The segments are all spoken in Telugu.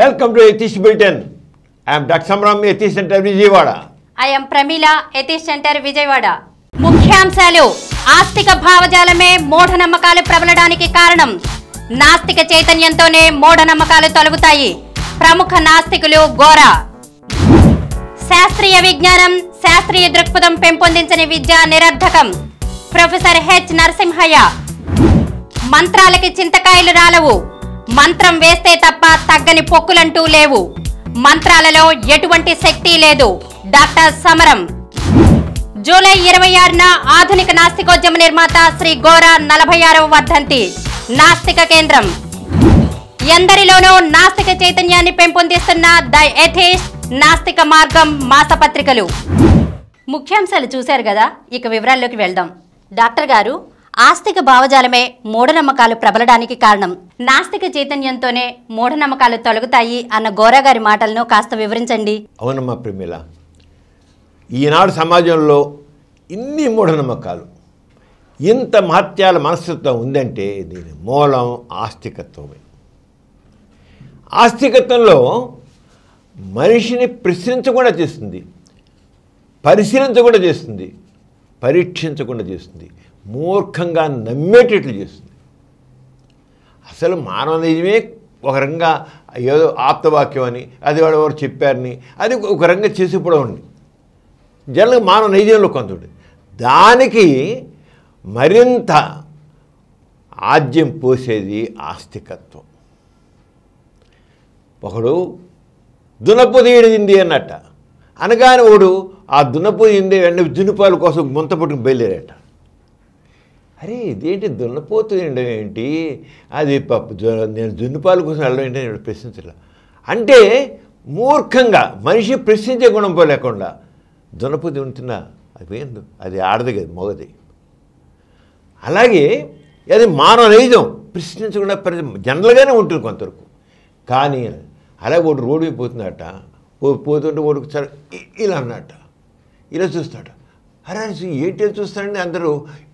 welcome to atheist bulletin I'm doctor Samaram centre Vijayawada I'm Pramila atheist centre Vijayawada ముఖ్యాంశాలు ఆస్తిక భావజాలమే నమ్మకాలు ప్రబలడానికి కారణం నాస్తిక చైతన్యంతోనే నమ్మకాలు తొలగుతాయి ప్రముఖ నాస్తికులు గోరా శాస్త్రీయ విజ్ఞానం శాస్త్రీయ దృక్పథం పెంపొందించని విద్య నిరర్ధకం ప్రొఫెసర్ హెచ్ నరసింహయ్య మంత్రాలకి చింతకాయలు రాలవు మంత్రం వేస్తే తప్ప తగ్గని పొక్కులంటూ లేవు మంత్రాలలో ఎటువంటి శక్తి లేదు డాక్టర్ సమరం జూలై ఇరవై ఆరున ఆధునిక నాస్తికోద్యమ నిర్మాత శ్రీ గోర నలభై ఆరవ వర్ధంతి నాస్తిక కేంద్రం ఎందరిలోనూ నాస్తిక చైతన్యాన్ని పెంపొందిస్తున్న ద ఎథేస్ట్ నాస్తిక మార్గం మాసపత్రికలు ముఖ్యాంశాలు చూశారు కదా ఇక వివరాల్లోకి వెళ్దాం డాక్టర్ గారు ఆస్తిక భావజాలమే మూఢనమ్మకాలు ప్రబలడానికి కారణం నాస్తిక చైతన్యంతోనే మూఢనమ్మకాలు తొలగుతాయి అన్న గోరాగారి మాటలను కాస్త వివరించండి అవునమ్మా ప్రమిళ ఈనాడు సమాజంలో ఇన్ని మూఢనమ్మకాలు ఇంత మహత్యాల మనస్తత్వం ఉందంటే దీని మూలం ఆస్తికత్వమే ఆస్తికత్వంలో మనిషిని ప్రశ్నించకుండా చేస్తుంది పరిశీలించకుండా చేస్తుంది పరీక్షించకుండా చేస్తుంది మూర్ఖంగా నమ్మేటట్లు చేస్తుంది అసలు మానవ నిజమే ఒక రకంగా ఏదో ఆప్తవాక్యం అని అది వాడు ఎవరు చెప్పారని అది ఒక రంగా చేసి కూడా ఉంది మానవ నైజంలో కొంత దానికి మరింత ఆద్యం పోసేది ఆస్తికత్వం ఒకడు దునపు తీయడింది అన్నట్ట అనగానే ఒకడు ఆ దునపు ఇంది వెంటనే దునుపాల కోసం ముంతపట్టుకుని పుట్టుకు బయలుదేరాట అరే ఇదేంటి దున్నపోతు ఏంటి అది పప్పు నేను దున్నుపాల కోసం వెళ్ళడం ఏంటి నేను ప్రశ్నించలే అంటే మూర్ఖంగా మనిషి ప్రశ్నించే గుణం పోలేకుండా దున్నపోతు తింటున్నా అది ఏందో అది ఆడది కదా మొగది అలాగే అది మానవ నైజం ప్రశ్నించకుండా ప్రతి జనరల్గానే ఉంటుంది కొంతవరకు కానీ అలాగే ఒకటి రోడ్డు పోతుందట పోతుంటే ఒకటి ఇలా అన్నట ఇలా చూస్తాడు అరే ఏంటి చూస్తాడండి అందరూ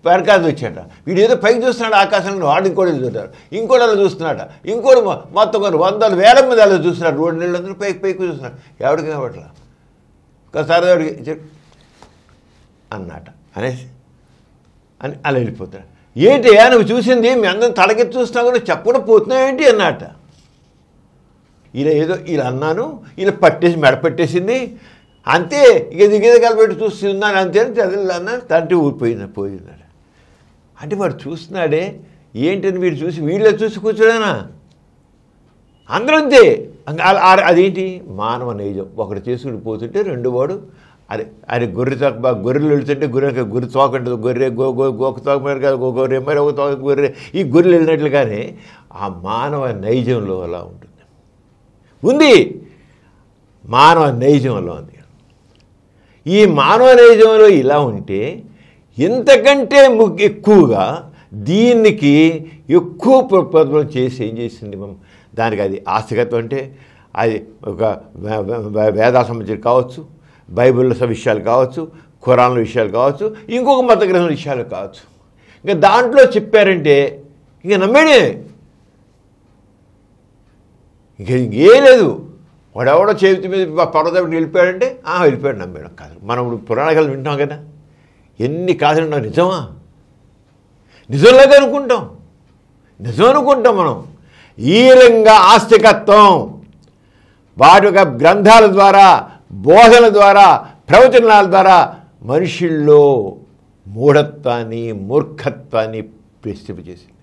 పెరకాదు వచ్చాట వీడు ఏదో పైకి చూస్తున్నాడు ఆకాశంలో వాడు ఇంకోటి చూస్తున్నాడు ఇంకోటి అలా చూస్తున్నాడు ఇంకోటి మొత్తం కొన్ని వందల వేల మంది అలా చూస్తున్నారు రోడ్డు నీళ్ళు అందరూ పైకి పైకి చూస్తున్నారు ఎవరికి కావట్లా ఒకసారి ఎవరికి అన్నాట అనేసి అని అలా వెళ్ళిపోతాడు ఏంటి నువ్వు చూసింది మీ అందరం తలకెత్తి చూస్తున్నాం కూడా చెప్పకుండా పోతున్నావు ఏంటి అన్నట ఇలా ఏదో ఇలా అన్నాను ఇలా పట్టేసి మెడపెట్టేసింది అంతే ఇక దిగేది కలిపెట్టి చూస్తున్నాను అంతే చదివిన తండ్రి ఊరిపోయింది పోయినాడు అంటే వాడు చూస్తున్నాడే ఏంటని వీడు చూసి వీళ్ళే చూసి కూర్చోడానా అందరూ అంతే అదేంటి మానవ నైజం ఒకడు చేసుకుని పోతుంటే రెండు వాడు అది ఆయన గొర్రె తోక గొర్రెలు వెళ్తుంటే గొర్రె గొర్రె తోకంటది గొర్రె గో గోక తోక మరి కాదు గొర్రె మరి ఒక తోక గొర్రె ఈ గొర్రెలు వెళ్ళినట్లు కానీ ఆ మానవ నైజంలో అలా ఉంటుంది ఉంది మానవ నైజంలో ఉంది ఈ మానవ నైజంలో ఇలా ఉంటే ఇంతకంటే ఎక్కువగా దీనికి ఎక్కువ ప్రపదం చేసి ఏం చేసింది దానికి అది ఆస్తికత్వం అంటే అది ఒక వేదాల సంబంధించి కావచ్చు బైబిల్లో విషయాలు కావచ్చు ఖురాన్ల విషయాలు కావచ్చు ఇంకొక మత విషయాలు కావచ్చు ఇంకా దాంట్లో చెప్పారంటే ఇంకా నమ్మేడే ఇంకా ఇంకేం లేదు వాడెవడో చేతి మీద పడదవిడు వెళ్ళిపోయాడంటే ఆ వెళ్ళిపోయాడు నమ్మేడు కాదు మనం ఇప్పుడు పురాణకాలు వింటాం కదా ఎన్ని కాదులున్నావు నిజమా నిజం అనుకుంటాం నిజం అనుకుంటాం మనం ఈ రంగా ఆస్తికత్వం వాటి యొక్క గ్రంథాల ద్వారా బోధన ద్వారా ప్రవచనాల ద్వారా మనుషుల్లో మూఢత్వాన్ని మూర్ఖత్వాన్ని ప్రస్తింపజేసింది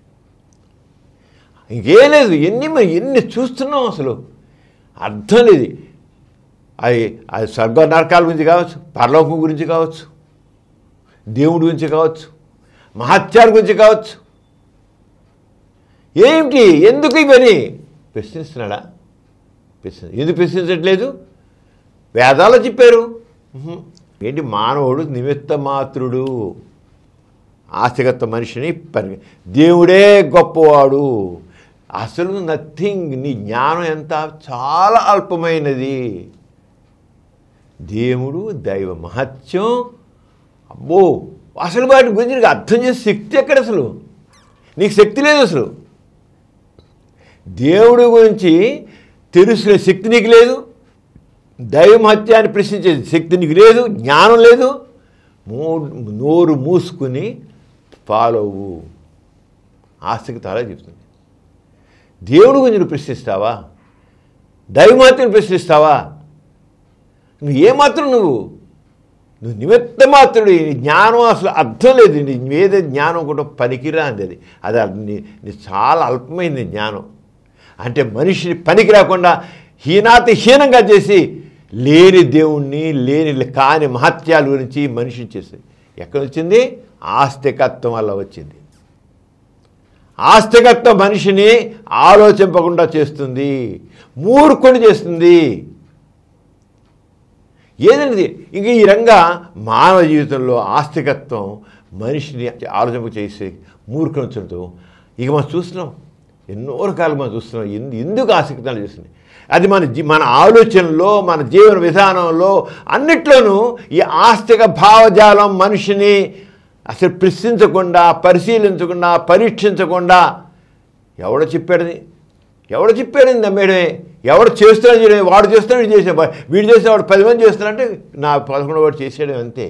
ఇంకేం లేదు ఎన్ని ఎన్ని చూస్తున్నాం అసలు అర్థం లేదు అది అది స్వర్గ నరకాల గురించి కావచ్చు పరలోకం గురించి కావచ్చు దేవుడి గురించి కావచ్చు మహత్యాల గురించి కావచ్చు ఏమిటి ఎందుకు ఇవని ప్రశ్నిస్తున్నాడా ప్రశ్న ఎందుకు ప్రశ్నించట్లేదు వేదాలు చెప్పారు ఏంటి మానవుడు నిమిత్త మాత్రుడు ఆస్తిగత మనిషిని పరి దేవుడే గొప్పవాడు అసలు నథింగ్ నీ జ్ఞానం ఎంత చాలా అల్పమైనది దేవుడు దైవ మహత్యం అబ్బో అసలు వాటి గురించి నీకు అర్థం చేసే శక్తి ఎక్కడ అసలు నీకు శక్తి లేదు అసలు దేవుడు గురించి తెలుసు శక్తి నీకు లేదు మహత్యాన్ని ప్రశ్నించే శక్తి నీకు లేదు జ్ఞానం లేదు నోరు మూసుకుని ఫాలో ఆసక్తి అలా చెప్తుంది దేవుడు గురించి ప్రశ్నిస్తావా దైవమాత్రం ప్రశ్నిస్తావా నువ్వు ఏమాత్రం నువ్వు నువ్వు నిమిత్త మాత్రుడు జ్ఞానం అసలు అర్థం లేదు నీ మీద జ్ఞానం కూడా పనికిరాంది అది అది నీ చాలా అల్పమైంది జ్ఞానం అంటే మనిషిని పనికి రాకుండా హీనాతి హీనంగా చేసి లేని దేవుణ్ణి లేని కాని మహత్యాల గురించి మనిషిని చేసి ఎక్కడొచ్చింది ఆస్తికత్వం వల్ల వచ్చింది ఆస్తికత్వ మనిషిని ఆలోచింపకుండా చేస్తుంది మూర్ఖుని చేస్తుంది ఏదండి ఇంక ఈ రంగా మానవ జీవితంలో ఆస్తికత్వం మనిషిని ఆలోచింప చేసి మూర్ఖనుంచడంతో ఇక మనం చూస్తున్నాం ఎన్నో రకాలు మనం చూస్తున్నాం ఎందుకు ఆసక్తాలు చేస్తుంది అది మన మన ఆలోచనలో మన జీవన విధానంలో అన్నిట్లోనూ ఈ ఆస్తిక భావజాలం మనిషిని అసలు ప్రశ్నించకుండా పరిశీలించకుండా పరీక్షించకుండా ఎవడ చెప్పాడని ఎవడ చెప్పాడని నమ్మేయడమే ఎవడు చేస్తున్నాడు చేయడమే వాడు చేస్తున్నాడు వీడు చేసే వీడు చేసిన వాడు పది మంది చేస్తున్నాడంటే నా పదకొండు వాడు చేసేయడం అంతే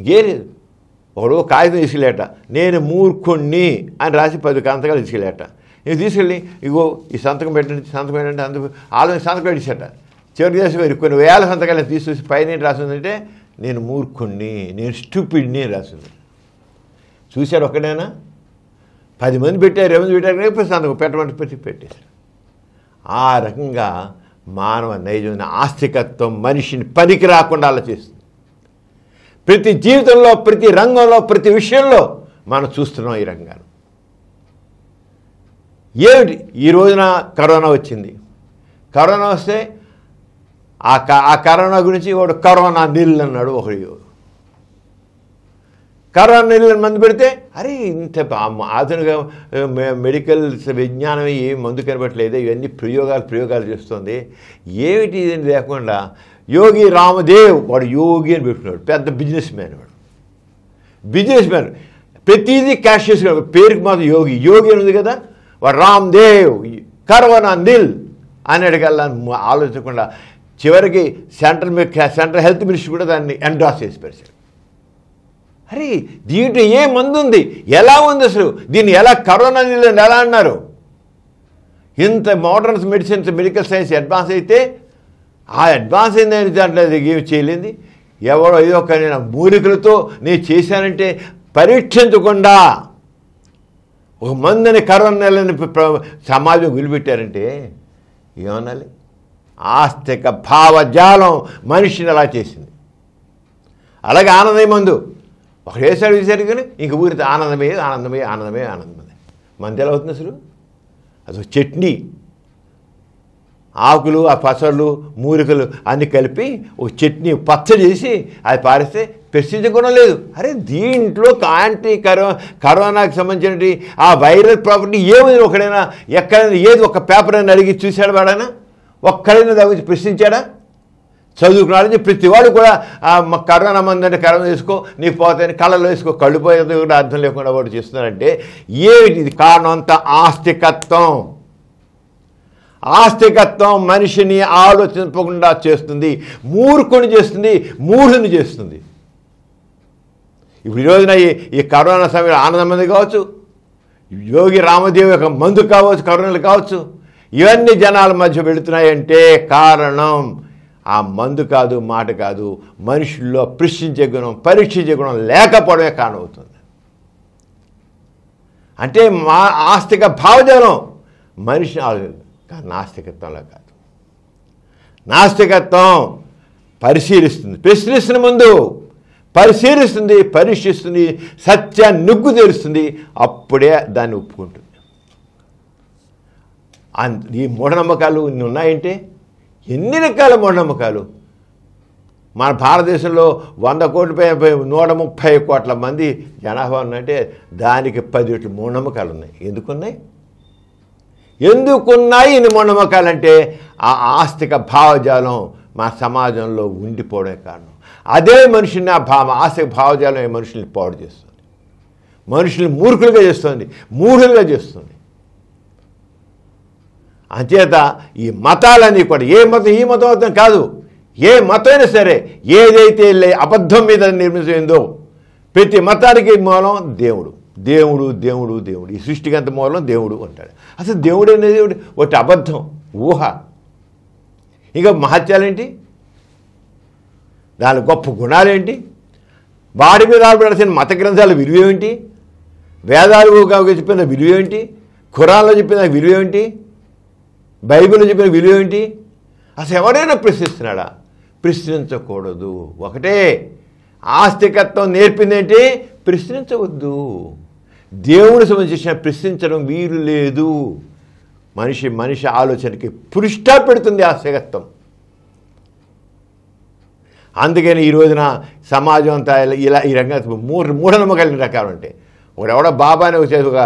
ఇంకే లేదు ఒకడు కాగితం తీసుకెళ్ళాట నేను మూర్ఖుణ్ణి అని రాసి పది కాంతకాలు తీసుకెళ్ళాట నేను తీసుకెళ్ళి ఇగో ఈ సంతకం పెట్టండి సంతకం పెట్టండి అందుకు ఆలోచన సంతకం పెట్టేసాట చివరికి చేసి కొన్ని వేల సంతకాలు తీసుకొచ్చి పైన రాసిందంటే నేను మూర్ఖుణ్ణి నేను స్టూపిడ్ని రాసింది చూశారు ఒకడేనా పది మంది పెట్టారు ఎవరి పెట్టారు లేకపోతే అందుకు పెట్టమంటే పెట్టి పెట్టేశారు ఆ రకంగా మానవ నైజమైన ఆస్తికత్వం మనిషిని పనికి రాకుండా అలా చేస్తుంది ప్రతి జీవితంలో ప్రతి రంగంలో ప్రతి విషయంలో మనం చూస్తున్నాం ఈ రంగాన్ని ఏమిటి ఈ రోజున కరోనా వచ్చింది కరోనా వస్తే ఆ క ఆ కరోనా గురించి వాడు కరోనా నీళ్ళు అన్నాడు ఒకడు కరోనా నీళ్ళని మందు పెడితే అరే ఇంత ఆధునిక మెడికల్ విజ్ఞానం ఏ మందు కనబట్టలేదు ఇవన్నీ ప్రయోగాలు ప్రయోగాలు చేస్తుంది ఏమిటి ఇది లేకుండా యోగి రామదేవ్ వాడు యోగి అని పెట్టినాడు పెద్ద బిజినెస్ మ్యాన్ వాడు బిజినెస్ మ్యాన్ ప్రతిదీ క్యాష్ చేసుకున్నాడు పేరుకి మాత్రం యోగి యోగి ఉంది కదా వాడు రామ్దేవ్ కరోనా నిల్ అనేటికల్లా ఆలోచించకుండా చివరికి సెంట్రల్ సెంట్రల్ హెల్త్ మినిస్టర్ కూడా దాన్ని ఎండ్రాస్ చేసి పరిచారు అరే దీంట్లో ఏ మందు ఉంది ఎలా ఉంది అసలు దీన్ని ఎలా కరోనా నిలని ఎలా అన్నారు ఇంత modern medicines medical science advance అయితే ఆ అడ్వాన్స్ అయిన దాంట్లో ఏమి చేయలేదు ఎవరో ఏదో ఒక నేను మూలికలతో నేను చేశానంటే పరీక్షించకుండా ఒక మందని కరోనా నెలని సమాజం గురిపెట్టారంటే ఏమనాలి ఆస్తిక భావజాలం మనిషిని అలా చేసింది అలాగే ఆనందం ముందు ఒక వేసాడు వేసాడు కానీ ఇంక ఊరితే ఆనందమే ఆనందమే ఆనందమే ఆనందమే మంది ఎలా అవుతుంది అసలు అది చట్నీ ఆకులు ఆ పసళ్ళు మూలికలు అన్నీ కలిపి ఓ చట్నీ పచ్చడి చేసి అది పారిస్తే ప్రసిద్ధి కూడా లేదు అరే దీంట్లో కాంటీ కరో కరోనాకి సంబంధించినటువంటి ఆ వైరల్ ప్రాపర్టీ ఏముంది ఒకడైనా ఎక్కడైనా ఏది ఒక పేపర్ అని అడిగి చూశాడు వాడైనా ఒక్కడైనా దాని గురించి ప్రశ్నించాడా చదువుకున్నాడని ప్రతివాడు కూడా మా కరోనా మందంటే కరోనా తీసుకో నీకు పోతాయని కళ్ళలో వేసుకో కళ్ళు పోయేది కూడా అర్థం లేకుండా వాడు చేస్తున్నారంటే ఏమిటి అంత ఆస్తికత్వం ఆస్తికత్వం మనిషిని ఆలోచించకుండా చేస్తుంది మూర్ఖుని చేస్తుంది మూఢుని చేస్తుంది ఇప్పుడు ఈ రోజున ఈ కరోనా సమయంలో ఆనందమంది కావచ్చు యోగి రామదేవి యొక్క మందు కావచ్చు కరోనాలు కావచ్చు ఇవన్నీ జనాల మధ్య వెళుతున్నాయంటే కారణం ఆ మందు కాదు మాట కాదు మనుషుల్లో ప్రశ్నించే గుణం పరీక్షించే గుణం లేకపోవడమే కారణమవుతుంది అంటే మా ఆస్తిక భావజనం మనిషి నాస్తికత్వంలో కాదు నాస్తికత్వం పరిశీలిస్తుంది ప్రశ్నిస్తున్న ముందు పరిశీలిస్తుంది పరీక్షిస్తుంది సత్యాన్ని నుగ్గు తెలుస్తుంది అప్పుడే దాన్ని ఒప్పుకుంటుంది ఈ మూఢనమ్మకాలు ఇన్ని ఉన్నాయంటే ఎన్ని రకాల మూఢనమ్మకాలు మన భారతదేశంలో వంద కోట్లపై నూట ముప్పై కోట్ల మంది జనాభా ఉన్నాయంటే దానికి పది మూఢనమ్మకాలు ఉన్నాయి ఎందుకున్నాయి ఎందుకున్నాయి ఇన్ని మూఢనమ్మకాలంటే ఆ ఆస్తిక భావజాలం మా సమాజంలో ఉండిపోవడమే కారణం అదే మనిషిని ఆ భావ ఆస్తిక భావజాలం మనుషుల్ని పాడు చేస్తుంది మనుషుల్ని మూర్ఖులుగా చేస్తుంది మూఢులుగా చేస్తుంది అంచేత ఈ మతాలన్నీ కూడా ఏ మతం ఈ మతం కాదు ఏ మతమైనా సరే ఏదైతే అబద్ధం మీద నిర్మించిందో ప్రతి మతానికి మూలం దేవుడు దేవుడు దేవుడు దేవుడు ఈ సృష్టికి అంత మూలం దేవుడు అంటాడు అసలు దేవుడు అనేది ఒకటి అబద్ధం ఊహ ఇంకా మహత్యాలేంటి దాని గొప్ప గుణాలేంటి వాడి మీద రాబడాల్సిన మత గ్రంథాల ఏమిటి వేదాలు చెప్పిన విలువేంటి ఖురాన్లో చెప్పిన ఏమిటి బైబిల్ చెప్పిన విలువ ఏంటి అసలు ఎవరైనా ప్రశ్నిస్తున్నాడా ప్రశ్నించకూడదు ఒకటే ఆస్తికత్వం ఏంటి ప్రశ్నించవద్దు దేవుని సంబంధించిన ప్రశ్నించడం వీలు లేదు మనిషి మనిషి ఆలోచనకి పురుష్ట పెడుతుంది ఆస్తికత్వం అందుకని ఈ రోజున సమాజం అంతా ఇలా ఈ రంగం మూఢ మూఢనమ్మకాలు రకాలు వాడెవడో బాబా అని ఒక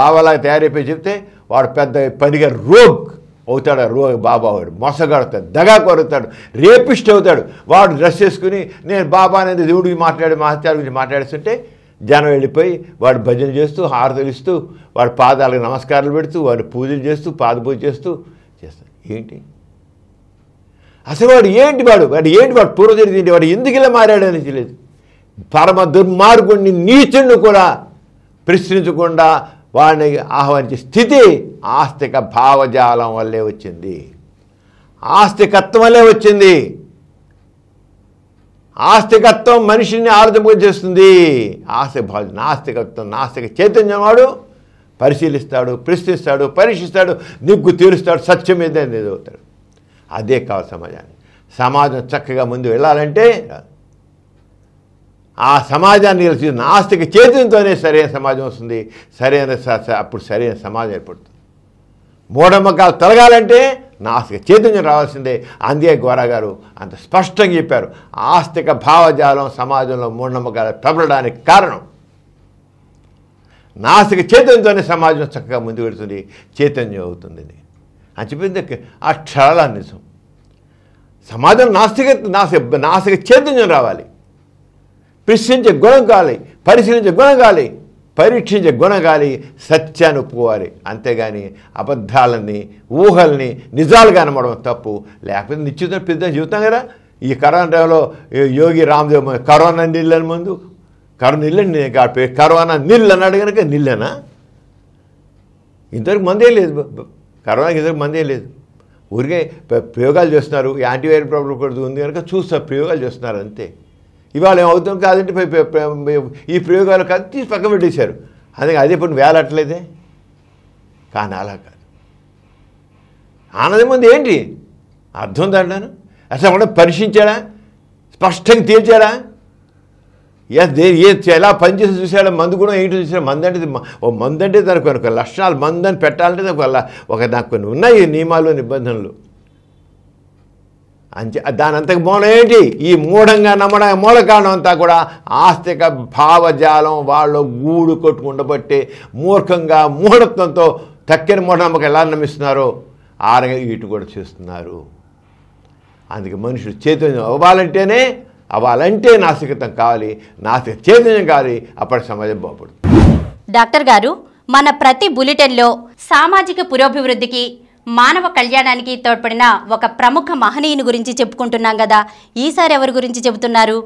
బాబాలాగా తయారైపోయి చెప్తే వాడు పెద్ద పనిగా రోగ్ అవుతాడు రోగ్ బాబా వాడు మొసగడతాడు దగా కొరుతాడు రేపిస్ట్ అవుతాడు వాడు డ్రెస్ చేసుకుని నేను బాబా అనేది దేవుడికి మాట్లాడి మహత్యాల గురించి మాట్లాడుతుంటే జనం వెళ్ళిపోయి వాడు భజన చేస్తూ హారతులు ఇస్తూ వాడి పాదాలకు నమస్కారాలు పెడుతూ వాడు పూజలు చేస్తూ పాద పూజ చేస్తూ చేస్తాడు ఏంటి అసలు వాడు ఏంటి వాడు వాడు ఏంటి వాడు పూర్వజరి తింటే వాడు ఎందుకు ఇలా అని తెలియదు పరమ దుర్మార్గుణ్ణి నీచుణ్ణి కూడా ప్రశ్నించకుండా వాడిని ఆహ్వానించే స్థితి ఆస్తిక భావజాలం వల్లే వచ్చింది ఆస్తికత్వం వల్లే వచ్చింది ఆస్తికత్వం మనిషిని ఆలోచింపజేస్తుంది ఆస్తి భావ నాస్తికత్వం నాస్తిక చైతన్యం వాడు పరిశీలిస్తాడు ప్రశ్నిస్తాడు పరీక్షిస్తాడు నిగ్గు తీరుస్తాడు సత్యం మీద నిలవుతాడు అదే కావాలి సమాజాన్ని సమాజం చక్కగా ముందు వెళ్ళాలంటే ఆ సమాజాన్ని నిలిచిన నాస్తిక చైతన్యంతోనే సరైన సమాజం వస్తుంది సరైన అప్పుడు సరైన సమాజం ఏర్పడుతుంది మూఢమ్మకాలు తొలగాలంటే నాస్తిక చైతన్యం రావాల్సిందే అందే గోరా గారు అంత స్పష్టంగా చెప్పారు ఆస్తిక భావజాలం సమాజంలో మూఢనమ్మకాలు ప్రబలడానికి కారణం నాస్తిక చైతన్యంతోనే సమాజం చక్కగా ముందు పెడుతుంది చైతన్యం అవుతుంది అని చెప్పింది ఆ క్షరాల నిజం సమాజం నాస్తిక నాస్తిక నాస్తిక చైతన్యం రావాలి ప్రశ్నించే గుణం కాలి పరిశీలించే గుణం కాలి పరీక్షించే గుణం కాలి సత్యాన్ని ఒప్పుకోవాలి అంతేగాని అబద్ధాలని ఊహల్ని నిజాలుగా అనమడం తప్పు లేకపోతే నిశ్చితం పెద్ద చెబుతాం కదా ఈ కరోనా టైంలో యోగి రామ్దేవ్ కరోనా నీళ్ళని ముందు కరోనా నీళ్ళని నేను కాపే కరోనా నీళ్ళు అని అడిగిన నీళ్ళనా ఇంతవరకు మందే లేదు కరోనాకి ఇంతవరకు మందే లేదు ఊరికే ప్రయోగాలు చేస్తున్నారు యాంటీవైరల్ ప్రాబ్లం కూడా ఉంది కనుక చూస్తారు ప్రయోగాలు చేస్తున్నారు అంతే ఇవాళ ఏమవుతుంది కాదంటే ఈ ప్రయోగాలు కాదు తీసి పక్క పెట్టేశారు అదే అదే పని వేలట్లేదే కానీ అలా కాదు ఆనందం ఉంది ఏంటి అర్థం అంటాను అసలు కూడా పరీక్షించాడా స్పష్టంగా తేల్చాడా ఏ ఎలా పనిచేసి చూసాడా మందు కూడా ఏంటి చూసాడు మందు అంటే ఓ మందు అంటే దానికి కొన్ని లక్షణాలు మందు అని పెట్టాలంటే ఒక దానికి కొన్ని ఉన్నాయి నియమాలు నిబంధనలు అంచే దానంతకు ఏంటి ఈ మూఢంగా నమ్మడం మూలకాండం అంతా కూడా ఆస్తిక భావజాలం వాళ్ళు గూడు కొట్టుకుండబట్టే మూర్ఖంగా మూఢత్వంతో తక్కిన మూఢనమ్మకం ఎలా నమ్మిస్తున్నారు ఆ ఇటు కూడా చేస్తున్నారు అందుకే మనుషులు చైతన్యం అవ్వాలంటేనే అవ్వాలంటే నాస్తికతం కావాలి నాస్తిక చైతన్యం కావాలి అప్పటి సమాజం బాగుపడుతుంది డాక్టర్ గారు మన ప్రతి బులెటిన్లో సామాజిక పురోభివృద్ధికి మానవ కళ్యాణానికి తోడ్పడిన ఒక ప్రముఖ మహనీయుని గురించి చెప్పుకుంటున్నాం కదా ఈసారి ఎవరి గురించి చెబుతున్నారు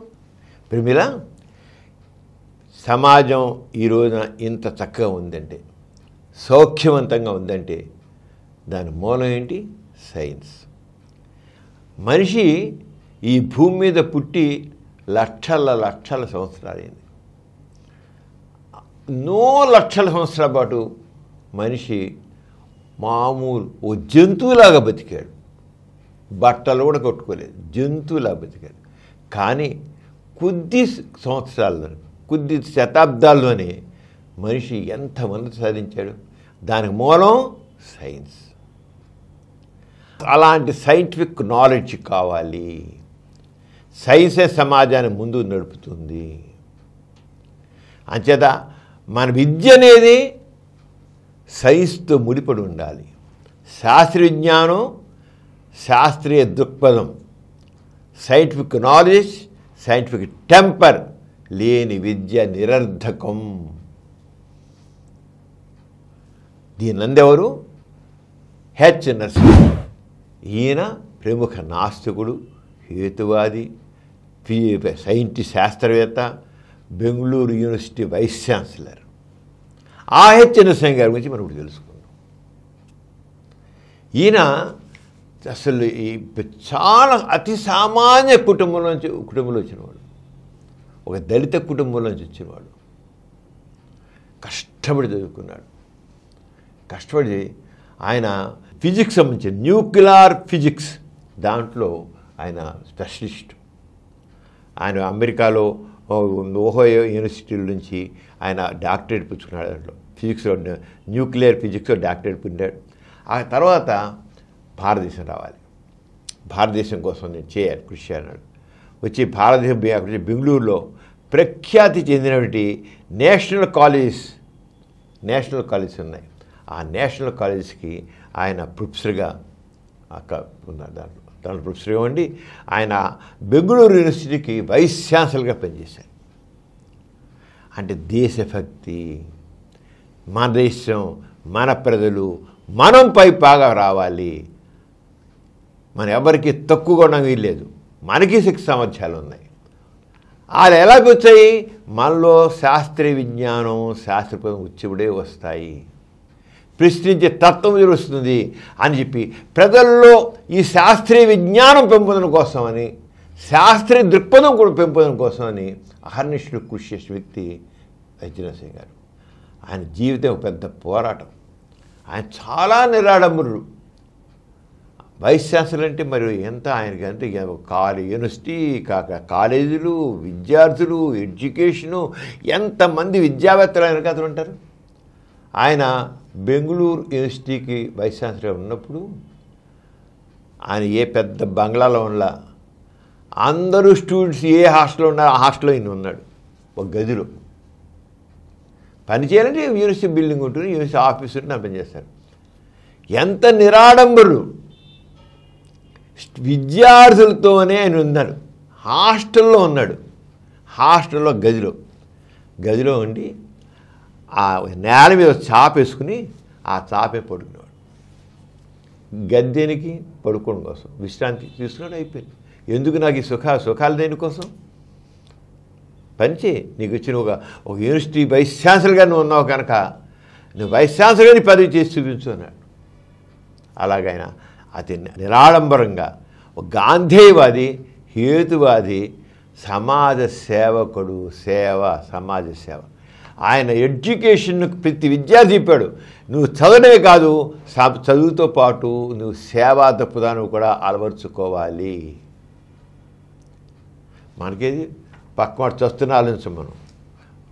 ప్రమిళ సమాజం ఈ రోజున ఇంత చక్కగా ఉందంటే సౌఖ్యవంతంగా ఉందంటే దాని మూలం ఏంటి సైన్స్ మనిషి ఈ భూమి మీద పుట్టి లక్షల లక్షల సంవత్సరాలైంది నో లక్షల సంవత్సరాల పాటు మనిషి మామూలు ఓ జంతువులాగా బతికాడు బట్టలు కూడా కొట్టుకోలేదు జంతువులాగా బతికాడు కానీ కొద్ది సంవత్సరాల్లోనే కొద్ది శతాబ్దాల్లోనే మనిషి ఎంతమంది సాధించాడు దానికి మూలం సైన్స్ అలాంటి సైంటిఫిక్ నాలెడ్జ్ కావాలి సైన్సే సమాజాన్ని ముందు నడుపుతుంది అంచేత మన విద్య అనేది సైన్స్తో ముడిపడి ఉండాలి శాస్త్రవిజ్ఞానం శాస్త్రీయ దృక్పథం సైంటిఫిక్ నాలెడ్జ్ సైంటిఫిక్ టెంపర్ లేని విద్య నిరర్ధకం దీని అందెవరు హెచ్ నర్సింహ ఈయన ప్రముఖ నాస్తికుడు హేతువాది సైంటి శాస్త్రవేత్త బెంగళూరు యూనివర్సిటీ వైస్ ఛాన్సలర్ ఆ హెచ్ గారి గురించి మనం ఇప్పుడు తెలుసుకున్నాం ఈయన అసలు ఈ చాలా అతి సామాన్య కుటుంబం నుంచి కుటుంబంలో వచ్చినవాడు ఒక దళిత కుటుంబం నుంచి వచ్చినవాడు కష్టపడి చదువుకున్నాడు కష్టపడి ఆయన ఫిజిక్స్ సంబంధించి న్యూక్లియర్ ఫిజిక్స్ దాంట్లో ఆయన స్పెషలిస్ట్ ఆయన అమెరికాలో ఓహోయో యూనివర్సిటీల నుంచి ఆయన డాక్టరేట్ పుచ్చుకున్నాడు దాంట్లో ఫిజిక్స్లో న్యూక్లియర్ ఫిజిక్స్లో డాక్టరేట్ పొందాడు ఆ తర్వాత భారతదేశం రావాలి భారతదేశం కోసం నేను చేయాలి కృషి అన్నాడు వచ్చి భారతదేశం బెంగళూరులో ప్రఖ్యాతి చెందినటువంటి నేషనల్ కాలేజెస్ నేషనల్ కాలేజెస్ ఉన్నాయి ఆ నేషనల్ కాలేజెస్కి ఆయన ప్రొఫెసర్గా అక్క ఉన్నారు దాంట్లో దాని ప్రొఫెసర్ ఇవ్వండి ఆయన బెంగళూరు యూనివర్సిటీకి వైస్ ఛాన్సలర్గా పనిచేశారు అంటే దేశభక్తి మన దేశం మన ప్రజలు మనం పై బాగా రావాలి మన ఎవరికి తక్కువ ఉండడం వీల్లేదు మనకి శక్తి సామర్థ్యాలు ఉన్నాయి అది ఎలాగొచ్చాయి మనలో శాస్త్రీయ విజ్ఞానం శాస్త్రపదం ఉచ్చివుడే వస్తాయి ప్రశ్నించే తత్వం తెలుస్తుంది అని చెప్పి ప్రజల్లో ఈ శాస్త్రీయ విజ్ఞానం పెంపొందడం కోసమని శాస్త్రీయ దృక్పథం కూడా పెంపొందడం కోసమని అహర్నిష్ఠుడు కృషి చేసిన వ్యక్తి వైద్యనాథ్ గారు ఆయన జీవితం పెద్ద పోరాటం ఆయన చాలా నిరాడంబరుడు వైస్ ఛాన్సలర్ అంటే మరి ఎంత ఆయనకి అంటే కాలే యూనివర్సిటీ కాక కాలేజీలు విద్యార్థులు ఎడ్యుకేషను ఎంతమంది విద్యావేత్తలు ఆయన కథలు ఉంటారు ఆయన బెంగళూరు యూనివర్సిటీకి వైస్ ఛాన్సలర్గా ఉన్నప్పుడు ఆయన ఏ పెద్ద బంగ్లాలో ఉన్న అందరూ స్టూడెంట్స్ ఏ హాస్టల్లో ఉన్నారో ఆ హాస్టల్లో ఈయన ఉన్నాడు ఒక గదిలో పని యూనివర్సిటీ బిల్డింగ్ ఉంటుంది యూనివర్సిటీ ఆఫీస్ ఉంటుంది పనిచేస్తారు ఎంత నిరాడంబరులు విద్యార్థులతోనే ఆయన ఉన్నాడు హాస్టల్లో ఉన్నాడు హాస్టల్లో గదిలో గదిలో ఉండి ఆ నేల మీద చాపేసుకుని ఆ చాపే పడుకునేవాడు గద్దెనికి పడుకోవడం కోసం విశ్రాంతి తీసుకున్నాడు అయిపోయింది ఎందుకు నాకు ఈ సుఖ సుఖాలు దేనికోసం పంచి నీకు వచ్చిన ఒక ఒక యూనివర్సిటీ వైస్ ఛాన్సలర్గా నువ్వు ఉన్నావు కనుక నువ్వు వైస్ ఛాన్సలర్ని పదవి చేసి చూపించు అన్నాడు అలాగైనా అతి నిరాడంబరంగా ఒక గాంధేయవాది హేతువాది సమాజ సేవకుడు సేవ సమాజ సేవ ఆయన ఎడ్యుకేషన్ ప్రతి విద్యార్థి చెప్పాడు నువ్వు చదవడమే కాదు చదువుతో పాటు నువ్వు సేవా తప్పుదాను కూడా అలవరుచుకోవాలి మనకేది పక్కమాట చస్తున్న ఆలోచించం మనం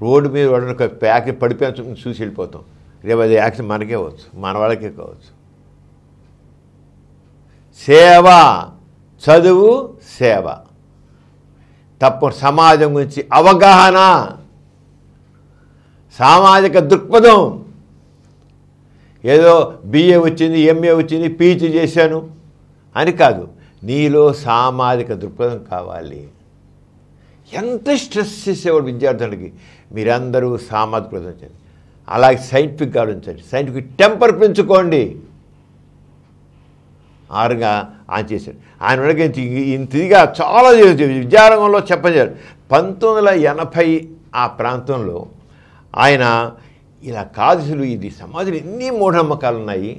రోడ్డు మీద ఒక ప్యాకెట్ పడిపోయి చూసి వెళ్ళిపోతాం రేపు అది యాక్సిడెంట్ మనకే అవచ్చు మన వాళ్ళకే కావచ్చు సేవ చదువు సేవ తప్ప సమాజం గురించి అవగాహన సామాజిక దృక్పథం ఏదో బిఏ వచ్చింది ఎంఏ వచ్చింది పీజీ చేశాను అని కాదు నీలో సామాజిక దృక్పథం కావాలి ఎంత స్ట్రెస్ చేసేవాడు విద్యార్థులకి మీరందరూ సామాజిక ప్రదర్శించండి అలాగే సైంటిఫిక్ ఉంచండి సైంటిఫిక్ టెంపర్ పెంచుకోండి ఆరుగా ఆయన చేశాడు ఆయన ఇంతగా చాలా విద్యారంగంలో చెప్పజారు పంతొమ్మిది ఆ ప్రాంతంలో ఆయన ఇలా కాదుసులు ఇది సమాజంలో ఎన్ని మూఢనమ్మకాలు ఉన్నాయి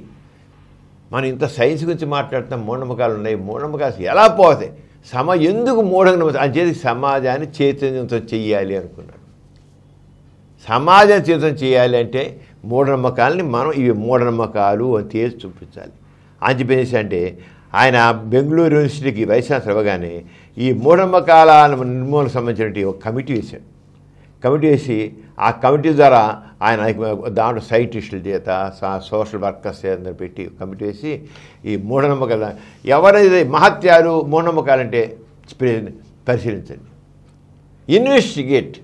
మనం ఇంత సైన్స్ గురించి మాట్లాడుతున్న మూఢనమ్మకాలు ఉన్నాయి మూఢనమ్మకాలు ఎలా పోతాయి సమ ఎందుకు మూఢంగా అని చేసి సమాజాన్ని చైతన్యంతో చేయాలి అనుకున్నాడు సమాజం చైతన్యం చేయాలి అంటే మూఢనమ్మకాలని మనం ఇవి మూఢనమ్మకాలు అని తేల్చి చూపించాలి అని చెప్పేసి అంటే ఆయన బెంగళూరు యూనివర్సిటీకి వైస్ అవ్వగానే ఈ మూఢనమ్మకాల నిర్మూలన సంబంధించినటువంటి ఒక కమిటీ వేశాడు కమిటీ వేసి ఆ కమిటీ ద్వారా ఆయన దాంట్లో సైంటిస్టుల చేత సోషల్ వర్కర్స్ అందరూ పెట్టి కమిటీ వేసి ఈ మూఢనమ్మకాలు ఎవరైతే మహత్యాలు మూఢనమ్మకాలంటే పరిశీలించండి ఇన్వెస్టిగేట్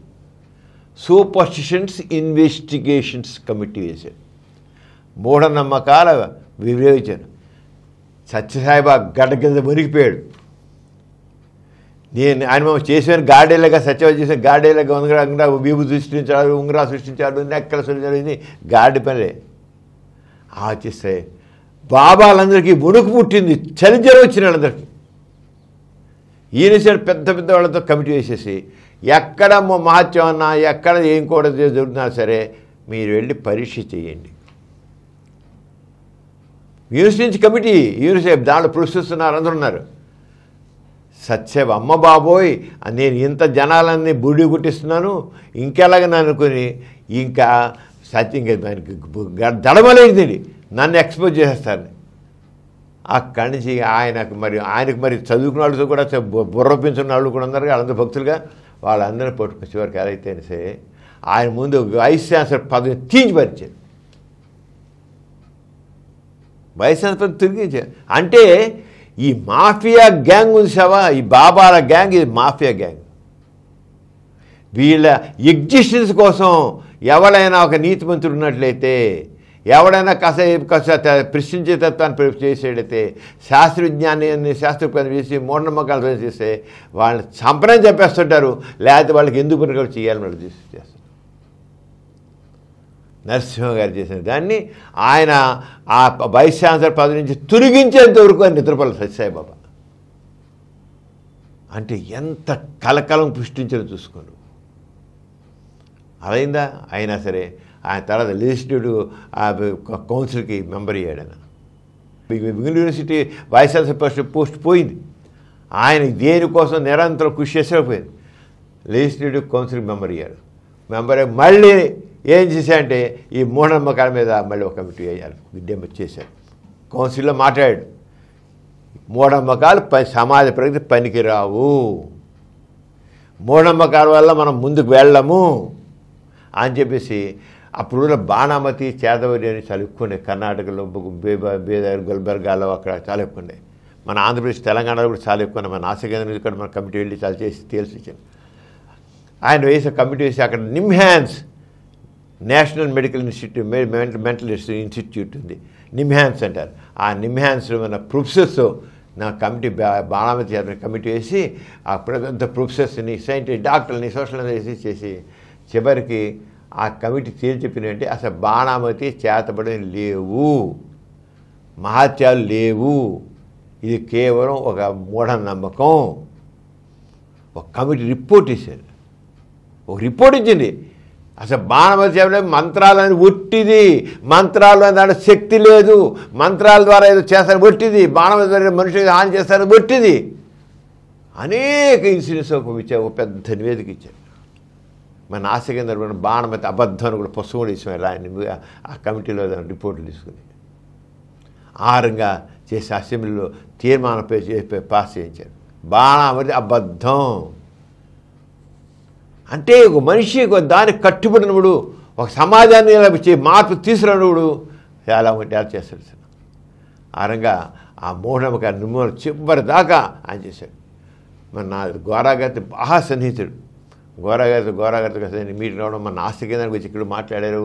సూపర్స్టిషన్స్ ఇన్వెస్టిగేషన్స్ కమిటీ వేశారు మూఢనమ్మకాల వివేచన సత్యసాయిబా గడ్డ కింద మునిగిపోయాడు నేను ఆయన మేము చేసిన గాడేలాగా సత్యవ చేసిన గాడేలాగా ఉంగరా వీపు సృష్టించాడు ఉంగరా సృష్టించాడు నెక్కల సృష్టించాడు ఇది గాడి ఆ ఆచిస్తే బాబాలందరికీ మునుకు పుట్టింది చలిజ్వరం వచ్చిన వాళ్ళందరికీ ఈయన సైడ్ పెద్ద పెద్ద వాళ్ళతో కమిటీ వేసేసి ఎక్కడ మహత్యం అన్నా ఎక్కడ ఏం కూడా జరుగుతున్నా సరే మీరు వెళ్ళి పరీక్ష చేయండి యూనివర్సిటీ నుంచి కమిటీ యూనివర్సిటీ దాంట్లో అందరు ఉన్నారు అందరున్నారు సత్యవ అమ్మ బాబోయ్ నేను ఇంత జనాలన్నీ బూడి కుట్టిస్తున్నాను ఇంకెలాగని అనుకుని ఇంకా సత్యం ఇంకా దానికి దడమలేదండి నన్ను ఎక్స్పోజ్ చేసేస్తాను అక్కడి నుంచి ఆయనకు మరి ఆయనకు మరి చదువుకున్న వాళ్ళు కూడా బుర్రపించున్న వాళ్ళు కూడా ఉన్నారు వాళ్ళందరూ భక్తులుగా వాళ్ళందరినీ పట్టుకుని చివరికి ఏదైతే సరే ఆయన ముందు వైస్ ఛాన్సలర్ పదవి పరిచారు వైస్ ఛాన్సలర్ తిరిగించారు అంటే ఈ మాఫియా గ్యాంగ్ ఉంది సవా ఈ బాబాల గ్యాంగ్ ఇది మాఫియా గ్యాంగ్ వీళ్ళ ఎగ్జిస్టెన్స్ కోసం ఎవడైనా ఒక నీతి నీతిమంతుడు ఉన్నట్లయితే ఎవడైనా కస కస ప్రశ్నించే తత్వాన్ని చేసేటైతే విజ్ఞానాన్ని శాస్త్రజ్ఞానం చేసి మూఢనమ్మకాలు చేస్తే వాళ్ళని చంపనని చెప్పేస్తుంటారు లేకపోతే వాళ్ళకి ఎందుకు పనులు చేయాలని వాళ్ళు చేసి చేస్తారు నరసింహ గారు చేసిన దాన్ని ఆయన ఆ వైస్ ఛాన్సలర్ పదవి నుంచి తొలగించేంత వరకు ఆయన నిద్రపల్ల సత్యసాయిబాబా అంటే ఎంత కలకలం పుష్టించడం చూసుకోరు అదైందా అయినా సరే ఆయన తర్వాత లెజిస్లేటివ్ కౌన్సిల్కి మెంబర్ అయ్యాడు ఆయన university vice chancellor post post పోయింది ఆయన దేనికోసం నిరంతరం కృషి చేసేపోయింది లెజిస్లేటివ్ కౌన్సిల్ మెంబర్ అయ్యాడు మెంబర్ మళ్ళీ ఏం చేశాయంటే ఈ మూఢనమ్మకాల మీద మళ్ళీ ఒక కమిటీ వేయాలి డిమ్ చేశారు కౌన్సిల్లో మాట్లాడాడు మూఢనమ్మకాలు పని సమాజ ప్రగతి పనికిరావు మూఢనమ్మకాల వల్ల మనం ముందుకు వెళ్ళము అని చెప్పేసి అప్పుడు బాణామతి చేదవరి అని చాలా ఎక్కువనే కర్ణాటకలో బీదర్ గుల్బర్గాలో అక్కడ చాలా ఎక్కువండే మన ఆంధ్రప్రదేశ్ తెలంగాణలో కూడా చాలా ఎక్కువ మన కేంద్రం ఇక్కడ మన కమిటీ వెళ్ళి చాలా చేసి తేల్చి ఆయన వేసే కమిటీ వేసి అక్కడ NIMHANS national medical institute mental institute ఉంది నిమ్హాన్స్ సెంటర్ ఆ నిమ్హాన్స్లో ఉన్న ప్రొఫెసర్స్ నా కమిటీ బాణామతి గారిని కమిటీ వేసి ఆ ప్రజంత ప్రొఫెసర్స్ని సైంటిస్ట్ డాక్టర్ని సోషల్ అనాలిసిస్ చేసి చివరికి ఆ కమిటీ తీరు చెప్పినంటే అసలు బాణామతి చేతబడని లేవు మహత్యాలు లేవు ఇది కేవలం ఒక మూఢనమ్మకం ఒక కమిటీ రిపోర్ట్ ఇచ్చారు ఒక రిపోర్ట్ ఇచ్చింది అసలు మానవ మంత్రాలు మంత్రాలని ఉట్టిది మంత్రాలు దాని శక్తి లేదు మంత్రాల ద్వారా ఏదో చేస్తారు ఒట్టిది మానవ మనుషులకు హాని చేస్తారు ఒట్టిది అనేక ఇన్సిడెంట్స్ ఒక ఇచ్చారు ఒక పెద్ద నివేదిక ఇచ్చారు మన ఆశకేంద్ర బాణమతి అబద్ధం అని కూడా పుస్తకం కూడా ఇచ్చాం ఇలా ఆ కమిటీలో రిపోర్ట్లు తీసుకుని ఆరంగా చేసి అసెంబ్లీలో తీర్మానం పాస్ చేయించారు బాణమతి అబద్ధం అంటే ఒక మనిషి ఒక దానికి కట్టుబడినప్పుడు ఒక సమాజాన్ని మార్పు తీసుకున్నప్పుడు చాలా ఉంటారు చేస్తాడు సార్ ఆ రంగా ఆ మూఢనమ్మక నిమ్మరు చివరి దాకా ఆయన చేశాడు మన నా గోరాగతి బాగా సన్నిహితుడు గోరాగతి గోరాగతి మీటింగ్ రావడం మన నాస్తి కేంద్రానికి వచ్చి ఇక్కడ మాట్లాడారు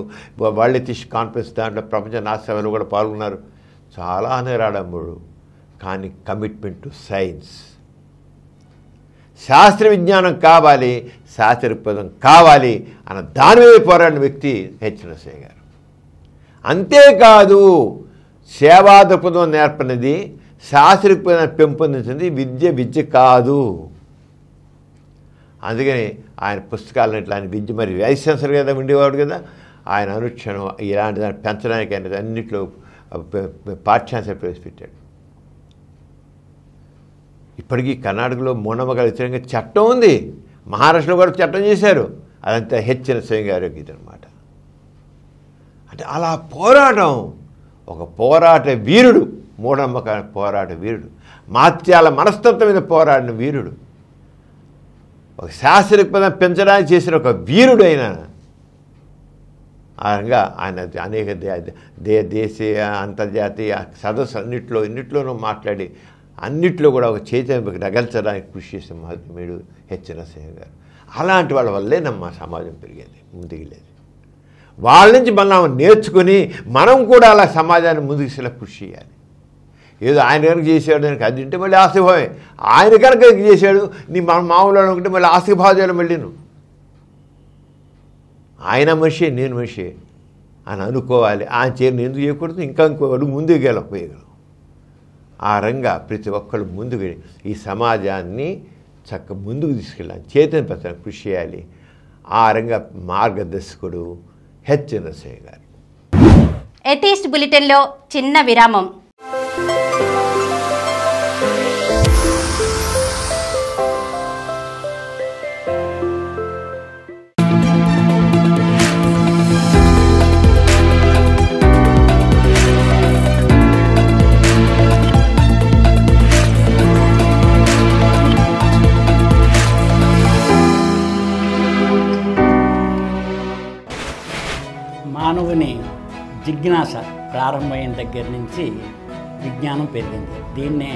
వాళ్ళు తీసి కాన్ఫరెన్స్ దాంట్లో ప్రపంచ నాస్తి కూడా పాల్గొన్నారు చాలానే రాడమ్ముడు కానీ కమిట్మెంట్ టు సైన్స్ శాస్త్ర విజ్ఞానం కావాలి శాస్త్ర పదం కావాలి అన్న దాని మీద పోరాడిన వ్యక్తి హెచ్ గారు అంతేకాదు సేవా దృక్పథం నేర్పనది శాస్త్రపదం పెంపొందించింది విద్య విద్య కాదు అందుకని ఆయన పుస్తకాలను ఇట్లా ఆయన విద్య మరి వైస్ కదా ఉండేవాడు కదా ఆయన అనుక్షణం ఇలాంటి దాన్ని పెంచడానికి అనేది అన్నింటిలో పాఠ్యాంశాలు ప్రవేశపెట్టాడు ఇప్పటికీ కర్ణాటకలో మూడమ్మకాలు వ్యతిరేకంగా చట్టం ఉంది మహారాష్ట్రలో కూడా చట్టం చేశారు అదంతా హెచ్చిన స్వయం గారి గీత అనమాట అంటే అలా పోరాటం ఒక పోరాట వీరుడు మూఢమ్మక పోరాట వీరుడు మాత్యాల మనస్తత్వం మీద పోరాడిన వీరుడు ఒక శాస్త్రపదం పెంచడానికి చేసిన ఒక వీరుడు అయిన ఆ ఆయన అనేక దే దేశీయ అంతర్జాతీయ సదస్సు అన్నింటిలో ఇన్నింటిలోనూ మాట్లాడి అన్నిట్లో కూడా ఒక చైతన్యం నగల్చడానికి కృషి చేసిన మహాత్ముడు హెచ్ నరసింహ గారు అలాంటి వాళ్ళ వల్లే నమ్మ సమాజం పెరిగేది ముందుకెళ్ళేది వాళ్ళ నుంచి మనం నేర్చుకుని మనం కూడా అలా సమాజాన్ని ముందుకు కృషి చేయాలి ఏదో ఆయన కనుక చేసేవాడు కనుక అది ఉంటే మళ్ళీ ఆశీభావే ఆయన కనుక చేశాడు నీ మన మామూలు అనుకుంటే మళ్ళీ చేయడం మళ్ళీ నువ్వు ఆయన మనిషి నేను మనిషి అని అనుకోవాలి ఆయన చేరిన ఎందుకు చేయకూడదు ఇంకా ఇంకో ముందుకు వెళ్ళకపోయగలం ఆ రంగా ప్రతి ఒక్కళ్ళు ముందుకు ఈ సమాజాన్ని చక్క ముందుకు తీసుకెళ్ళాలి చేతన పత్రం కృషి చేయాలి ఆ రంగ మార్గదర్శకుడు హెచ్ చంద్రశేఖర్ గారు ఎథీస్ట్ బులెటిన్లో చిన్న విరామం జిజ్ఞాస ప్రారంభమైన దగ్గర నుంచి విజ్ఞానం పెరిగింది దీన్నే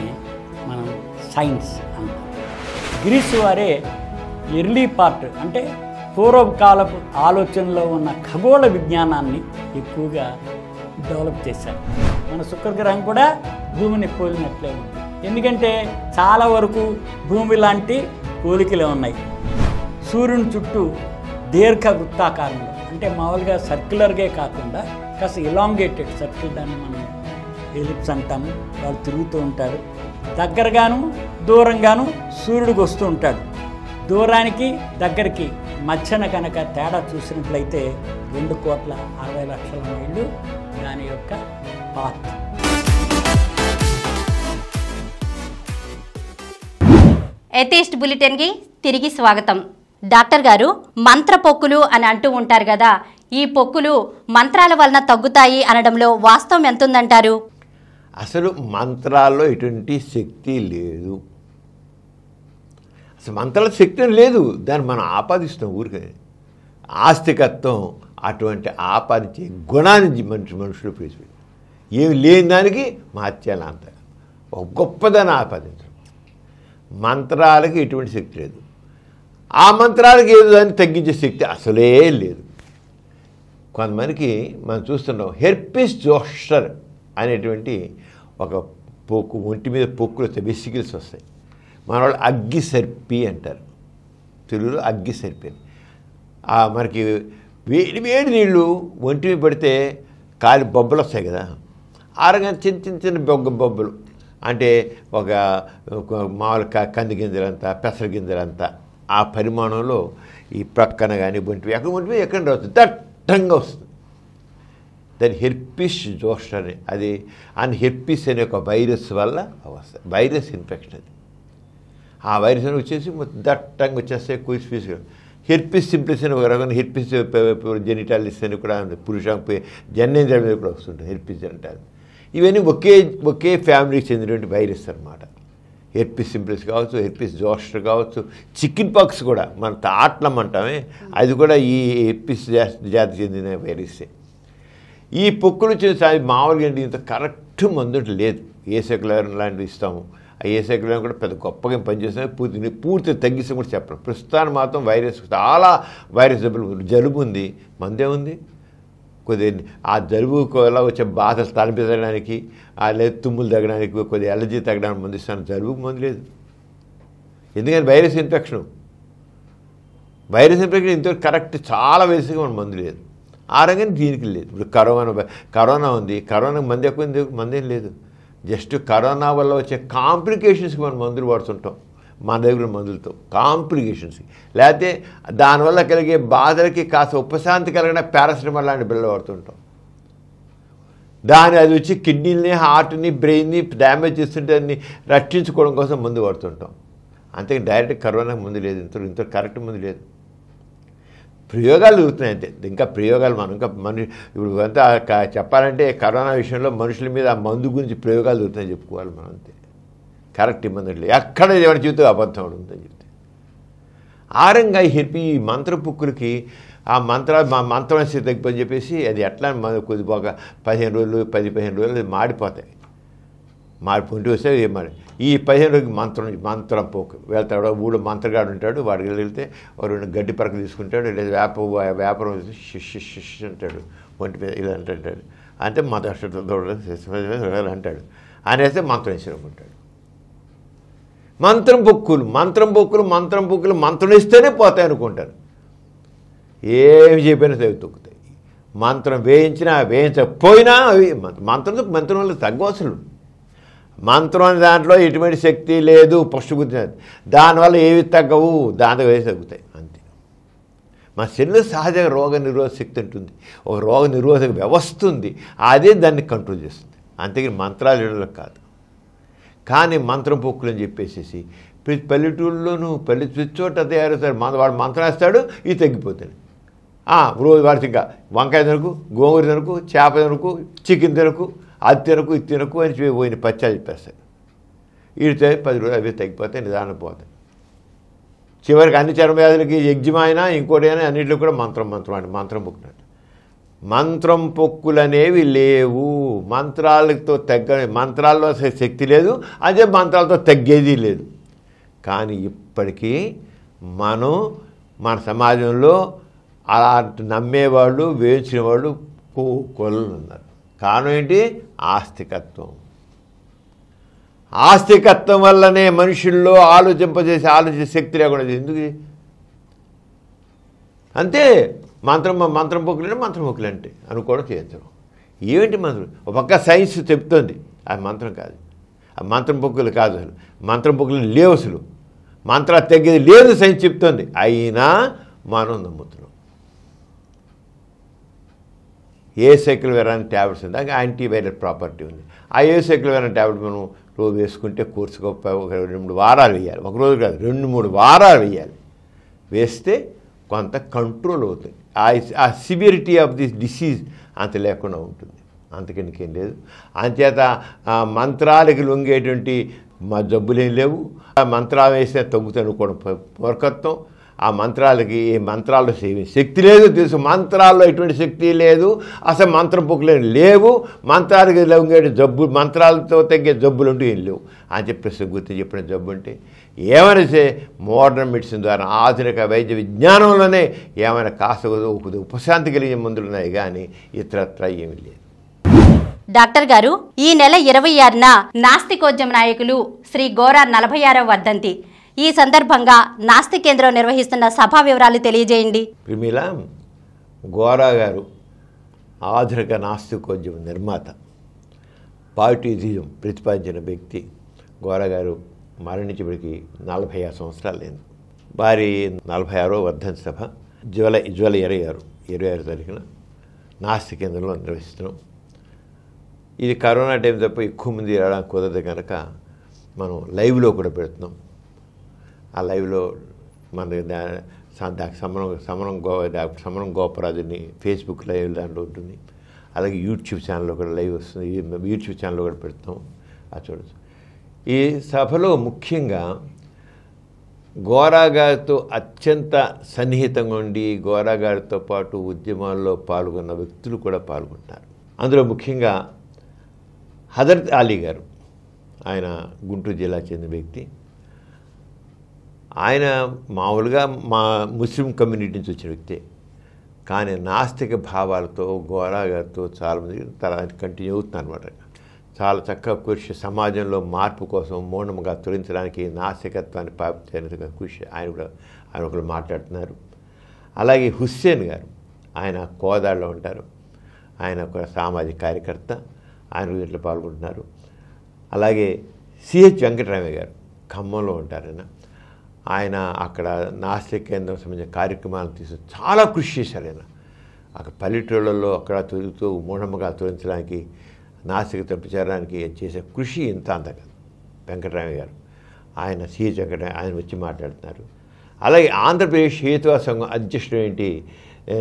మనం సైన్స్ అంటాం గ్రీస్ వారే ఎర్లీ పార్ట్ అంటే పూర్వకాలపు ఆలోచనలో ఉన్న ఖగోళ విజ్ఞానాన్ని ఎక్కువగా డెవలప్ చేశారు మన శుక్రగ్రహం కూడా భూమిని పోలినట్లే ఉంది ఎందుకంటే చాలా వరకు భూమి లాంటి పోలికలే ఉన్నాయి సూర్యుని చుట్టూ దీర్ఘ వృత్తాకారంలో అంటే మామూలుగా సర్క్యులర్గా కాకుండా కాస్త ఇలాంగేటెడ్ సర్కిల్ దాన్ని మనం ఎలిప్స్ అంటాము వాళ్ళు తిరుగుతూ ఉంటారు దగ్గరగాను దూరంగాను సూర్యుడికి వస్తూ ఉంటాడు దూరానికి దగ్గరికి మధ్యన కనుక తేడా చూసినట్లయితే రెండు కోట్ల అరవై లక్షల మైళ్ళు దాని యొక్క పాత్ ఎథీస్ట్ బులెటిన్కి తిరిగి స్వాగతం డాక్టర్ గారు మంత్రపొక్కులు అని అంటూ ఉంటారు కదా ఈ పొక్కులు మంత్రాల వలన తగ్గుతాయి అనడంలో వాస్తవం ఎంతుందంటారు అసలు మంత్రాల్లో ఎటువంటి శక్తి లేదు అసలు మంత్రాల శక్తి లేదు దాన్ని మనం ఆపాదిస్తాం ఊరికే ఆస్తికత్వం అటువంటి ఆపాదించే గుణాన్ని మనిషి మనుషులు పేసిపెట్టి ఏమి లేని దానికి అంత ఒక గొప్పదాన్ని ఆపాదించడం మంత్రాలకి ఎటువంటి శక్తి లేదు ఆ మంత్రాలకి ఏదో దాన్ని తగ్గించే శక్తి అసలే లేదు కొంతమందికి మనం చూస్తున్నాం హెర్పిస్ జోస్టర్ అనేటువంటి ఒక పొక్కు ఒంటి మీద పొక్కులు వస్తాయి వెసికిల్స్ వస్తాయి మన వాళ్ళు అగ్గి సర్పి అంటారు తెలుగులో అగ్గి సర్పి అని మనకి వేడి వేడి నీళ్ళు ఒంటి మీద పడితే కాలి బొబ్బలు వస్తాయి కదా ఆ రకంగా చిన్న చిన్న చిన్న బొగ్గ బొబ్బలు అంటే ఒక మామూలు కంది గింజలంతా పెసర గింజలంతా ఆ పరిమాణంలో ఈ ప్రక్కన కానీ ఒంటి ఎక్కడ ఒంటి ఎక్కడ రావచ్చు దట్ దట్టంగా వస్తుంది దాని హెర్పిస్ జోస్టర్ అని అది అని హెర్పిస్ అనే ఒక వైరస్ వల్ల వస్తుంది వైరస్ ఇన్ఫెక్షన్ అది ఆ వైరస్ అని వచ్చేసి దట్టంగా వచ్చేస్తాయి కుయిస్ పీస్ హెర్పిస్ సింప్లిస్ అని ఒక రకమైన హెర్పిస్ జెనిటాలిస్ అని కూడా పురుషాంపై జన్నేంద్ర మీద కూడా వస్తుంటుంది హెర్పిస్ అంటారు ఇవన్నీ ఒకే ఒకే ఫ్యామిలీకి చెందినటువంటి వైరస్ అనమాట హెర్పిస్ సింప్లిస్ కావచ్చు హెర్పిస్ జోస్టర్ కావచ్చు చికెన్ పాక్స్ కూడా మన తాట్లం అంటామే అది కూడా ఈ హెర్పిస్ జాతి చెందిన వైరస్సే ఈ పొక్కులు వచ్చిన మామూలుగా ఇంత కరెక్ట్ మందుటి లేదు ఏ సెక్యులర్ లాంటివి ఇస్తాము ఆ ఏ సెక్యులర్ కూడా పెద్ద గొప్పగా పనిచేస్తున్నాయి పూర్తి పూర్తి తగ్గిస్తాం కూడా చెప్పడం ప్రస్తుతాన్ని మాత్రం వైరస్ చాలా వైరస్ జబ్బులు జలుబు ఉంది మందే ఉంది కొద్దిగా ఆ జలుబు ఎలా వచ్చే బాధ తగ్గడానికి ఆ లేదు తుమ్ములు తగ్గడానికి కొద్దిగా ఎలర్జీ తగ్గడానికి ముందు ఇస్తాను ముందు లేదు ఎందుకంటే వైరస్ ఇన్ఫెక్షన్ వైరస్ ఇన్ఫెక్షన్ ఇంత కరెక్ట్ చాలా వయసుగా మన మందు లేదు ఆ రంగం దీనికి లేదు ఇప్పుడు కరోనా కరోనా ఉంది కరోనాకి మంది ఎక్కువ మందేం లేదు జస్ట్ కరోనా వల్ల వచ్చే కాంప్లికేషన్స్కి మనం మందులు వాడుతుంటాం మన దగ్గర మందులతో కాంప్లికేషన్స్ లేకపోతే దానివల్ల కలిగే బాధలకి కాస్త ఉపశాంతి కలిగిన పారాసిటమాల్ లాంటి బిళ్ళ పడుతుంటాం దాని అది వచ్చి కిడ్నీని హార్ట్ని బ్రెయిన్ని డ్యామేజ్ చేస్తుంటే అన్ని రక్షించుకోవడం కోసం ముందు పడుతుంటాం అంతే డైరెక్ట్ కరోనాకు ముందు లేదు ఇంత ఇంత కరెక్ట్ ముందు లేదు ప్రయోగాలు జరుగుతున్నాయి అంతే ఇంకా ప్రయోగాలు మనం ఇంకా మను ఇప్పుడు అంతా చెప్పాలంటే కరోనా విషయంలో మనుషుల మీద ఆ మందు గురించి ప్రయోగాలు జరుగుతున్నాయి చెప్పుకోవాలి మనం అంతే కరెక్ట్ ఇబ్బంది ఎక్కడ ఎవరి జీవితం అబద్ధం ఉంటుందని చెప్తే ఆరంగా చెప్పి ఈ మంత్రపుక్కులకి ఆ మంత్ర మంత్రం తగ్గిపోయి చెప్పేసి అది ఎట్లా కొద్దిపోక పదిహేను రోజులు పది పదిహేను రోజులు అది మాడిపోతాయి మాడిపోయి వస్తే మరి ఈ పదిహేను రోజులకి మంత్రం మంత్రం పోకు వెళ్తాడు ఊళ్ళో మంత్రగాడు ఉంటాడు వాడికి వెళ్తే రెండు గడ్డి పరక తీసుకుంటాడు లేదా వేప వ్యాపారం శిష్యు అంటాడు ఒంటి మీద ఇలా అంటాడు అంటే మంత్రం అంటాడు అనేస్తే మంత్రం వేసి ఉంటాడు మంత్రం బొక్కులు మంత్రం బొక్కులు మంత్రం బొక్కులు మంత్రం ఇస్తేనే పోతాయి అనుకుంటారు ఏమి చెప్పినా అవి తొక్కుతాయి మంత్రం వేయించినా వేయించకపోయినా అవి మంత్రంతో మంత్రం వల్ల తగ్గవసలు మంత్రం అనే దాంట్లో ఎటువంటి శక్తి లేదు పుష్టిబుద్ధి దానివల్ల ఏవి తగ్గవు దాంతో ఏవి తగ్గుతాయి అంతే మన శరీరం సహజ రోగ నిరోధక శక్తి ఉంటుంది ఒక రోగ నిరోధక వ్యవస్థ ఉంది అదే దాన్ని కంట్రోల్ చేస్తుంది అంతేగాని మంత్రాలు ఇవ్వడం కాదు కానీ మంత్రం పొక్కులు అని చెప్పేసేసి పల్లెటూళ్ళలోనూ పల్లె చోట సరే మన వాడు మంత్రం వేస్తాడు ఇది తగ్గిపోతాడు రోజు వాడి ఇంకా వంకాయ తినకు గోంగూర తినకు చేప తినకు చికెన్ తినకు అది తినకు ఇది తినకు అని చెప్పి పోయిన పచ్చా చెప్పేస్తాయి ఇడితే పది రోజులు అవి తగ్గిపోతే నిదానం పోతాయి చివరికి అన్ని చర్మవ్యాధులకి యజ్ఞమైనా ఇంకోటైనా అన్నింటిలో కూడా మంత్రం మంత్రం అండి మంత్రం పుట్టినాడు మంత్రం పొక్కులనేవి లేవు మంత్రాలతో తగ్గ మంత్రాల్లో శక్తి లేదు అదే మంత్రాలతో తగ్గేది లేదు కానీ ఇప్పటికీ మనం మన సమాజంలో అలా నమ్మేవాళ్ళు వేచిన వాళ్ళు కోళ్ళు ఉన్నారు కారణం ఏంటి ఆస్తికత్వం ఆస్తికత్వం వల్లనే మనుషుల్లో ఆలోచింపజేసి ఆలోచించే శక్తి లేకుండా ఎందుకు అంతే మంత్రం మంత్రం బుక్లు మంత్రం బుక్లు అంటే అనుకోవడం చేయొచ్చు ఏమిటి మంత్రం ఒక సైన్స్ చెప్తోంది ఆ మంత్రం కాదు ఆ మంత్రం బుక్కులు కాదు అసలు మంత్రం బుక్కులు లేవు అసలు మంత్రాలు తగ్గేది లేదు సైన్స్ చెప్తోంది అయినా మనం నమ్ముతున్నాం ఏ సైకిల్ వేరే ట్యాబ్లెట్స్ ఉంది దానికి యాంటీవైరల్ ప్రాపర్టీ ఉంది ఆ ఏ సైకిల్ వేరే ట్యాబ్లెట్ మనం రోజు వేసుకుంటే గొప్ప ఒక రెండు మూడు వారాలు వేయాలి ఒక రోజు కాదు రెండు మూడు వారాలు వేయాలి వేస్తే కొంత కంట్రోల్ అవుతుంది ఆ సివిరిటీ ఆఫ్ దిస్ డిసీజ్ అంత లేకుండా ఉంటుంది అంతకెనికేం లేదు అంతచేత మంత్రాలకి లొంగేటువంటి మా జబ్బులేం లేవు మంత్రాలు వేసిన తగ్గుతాను కూడా మూర్ఖత్వం ఆ మంత్రాలకి ఈ మంత్రాలు శక్తి లేదు తెలుసు మంత్రాల్లో ఎటువంటి శక్తి లేదు అసలు మంత్రం పుక్కులేని లేవు మంత్రాలకి లొంగే జబ్బు మంత్రాలతో తగ్గే జబ్బులు ఉంటే ఏం లేవు అని చెప్పేసి గుర్తు చెప్పిన జబ్బు ఉంటే ఏమనేసే మోడర్న్ మెడిసిన్ ద్వారా ఆధునిక వైద్య విజ్ఞానంలోనే ఏమైనా కాస్త ఉపశాంతి కలిగే మందులు ఉన్నాయి కానీ ఇతరత్ర ఏమీ లేదు డాక్టర్ గారు ఈ నెల ఇరవై ఆరున నాస్తికోద్యమ నాయకులు శ్రీ గోరా నలభై ఆరవ వర్ధంతి ఈ సందర్భంగా నాస్తి కేంద్రం నిర్వహిస్తున్న సభా వివరాలు తెలియజేయండి ప్రమిళ గోరా గారు ఆధునిక నాస్తికోద్యం నిర్మాత పార్టీజిజం ప్రతిపాదించిన వ్యక్తి గోరా గారు మరణించబడికి నలభై ఆరు సంవత్సరాలు లేదు వారి నలభై ఆరో వర్ధన్ సభ జ్వల జ్వల ఇరవై ఆరు ఇరవై ఆరు తారీఖున నాస్తి కేంద్రంలో నిర్వహిస్తున్నాం ఇది కరోనా టైం తప్ప ఎక్కువ మంది రావడానికి కుదరదు కనుక మనం లైవ్లో కూడా పెడుతున్నాం ఆ లైవ్లో మన దానికి సమరం సమరం గో సమరం గోపరాజుని ఫేస్బుక్ లైవ్ దాంట్లో ఉంటుంది అలాగే యూట్యూబ్ ఛానల్లో కూడా లైవ్ వస్తుంది యూట్యూబ్ ఛానల్లో కూడా పెడతాం ఆ చూడచ్చు ఈ సభలో ముఖ్యంగా గోరాగారితో అత్యంత సన్నిహితంగా ఉండి గోరాగారితో పాటు ఉద్యమాల్లో పాల్గొన్న వ్యక్తులు కూడా పాల్గొంటారు అందులో ముఖ్యంగా హజరత్ అలీ గారు ఆయన గుంటూరు జిల్లా చెందిన వ్యక్తి ఆయన మామూలుగా మా ముస్లిం కమ్యూనిటీ నుంచి వచ్చిన వ్యక్తే కానీ నాస్తిక భావాలతో గోరాగారితో గారితో చాలామంది తన కంటిన్యూ అవుతున్నాను అనమాట చాలా చక్కగా కృషి సమాజంలో మార్పు కోసం మౌనంగా తొలగించడానికి నాస్తికత్వాన్ని పాపించడానికి కృషి ఆయన కూడా ఆయన ఒకరు మాట్లాడుతున్నారు అలాగే హుస్సేన్ గారు ఆయన కోదాడలో ఉంటారు ఆయన ఒక సామాజిక కార్యకర్త ఆయన దీంట్లో పాల్గొంటున్నారు అలాగే సిహెచ్ వెంకటరామయ్య గారు ఖమ్మంలో ఉంటారు ఆయన ఆయన అక్కడ నాస్తిక కేంద్రం సంబంధించిన కార్యక్రమాలు తీసుకుని చాలా కృషి చేశారు ఆయన అక్కడ పల్లెటూళ్ళల్లో అక్కడ తిరుగుతూ మూఢమ్మగా తొలగించడానికి నాస్తికత తప్పించడానికి చేసే కృషి ఇంత అంతగా వెంకటరామయ్య గారు ఆయన సిహెచ్ వెంకటరామ ఆయన వచ్చి మాట్లాడుతున్నారు అలాగే ఆంధ్రప్రదేశ్ హేతువా సంఘం అధ్యక్షుడు ఏంటి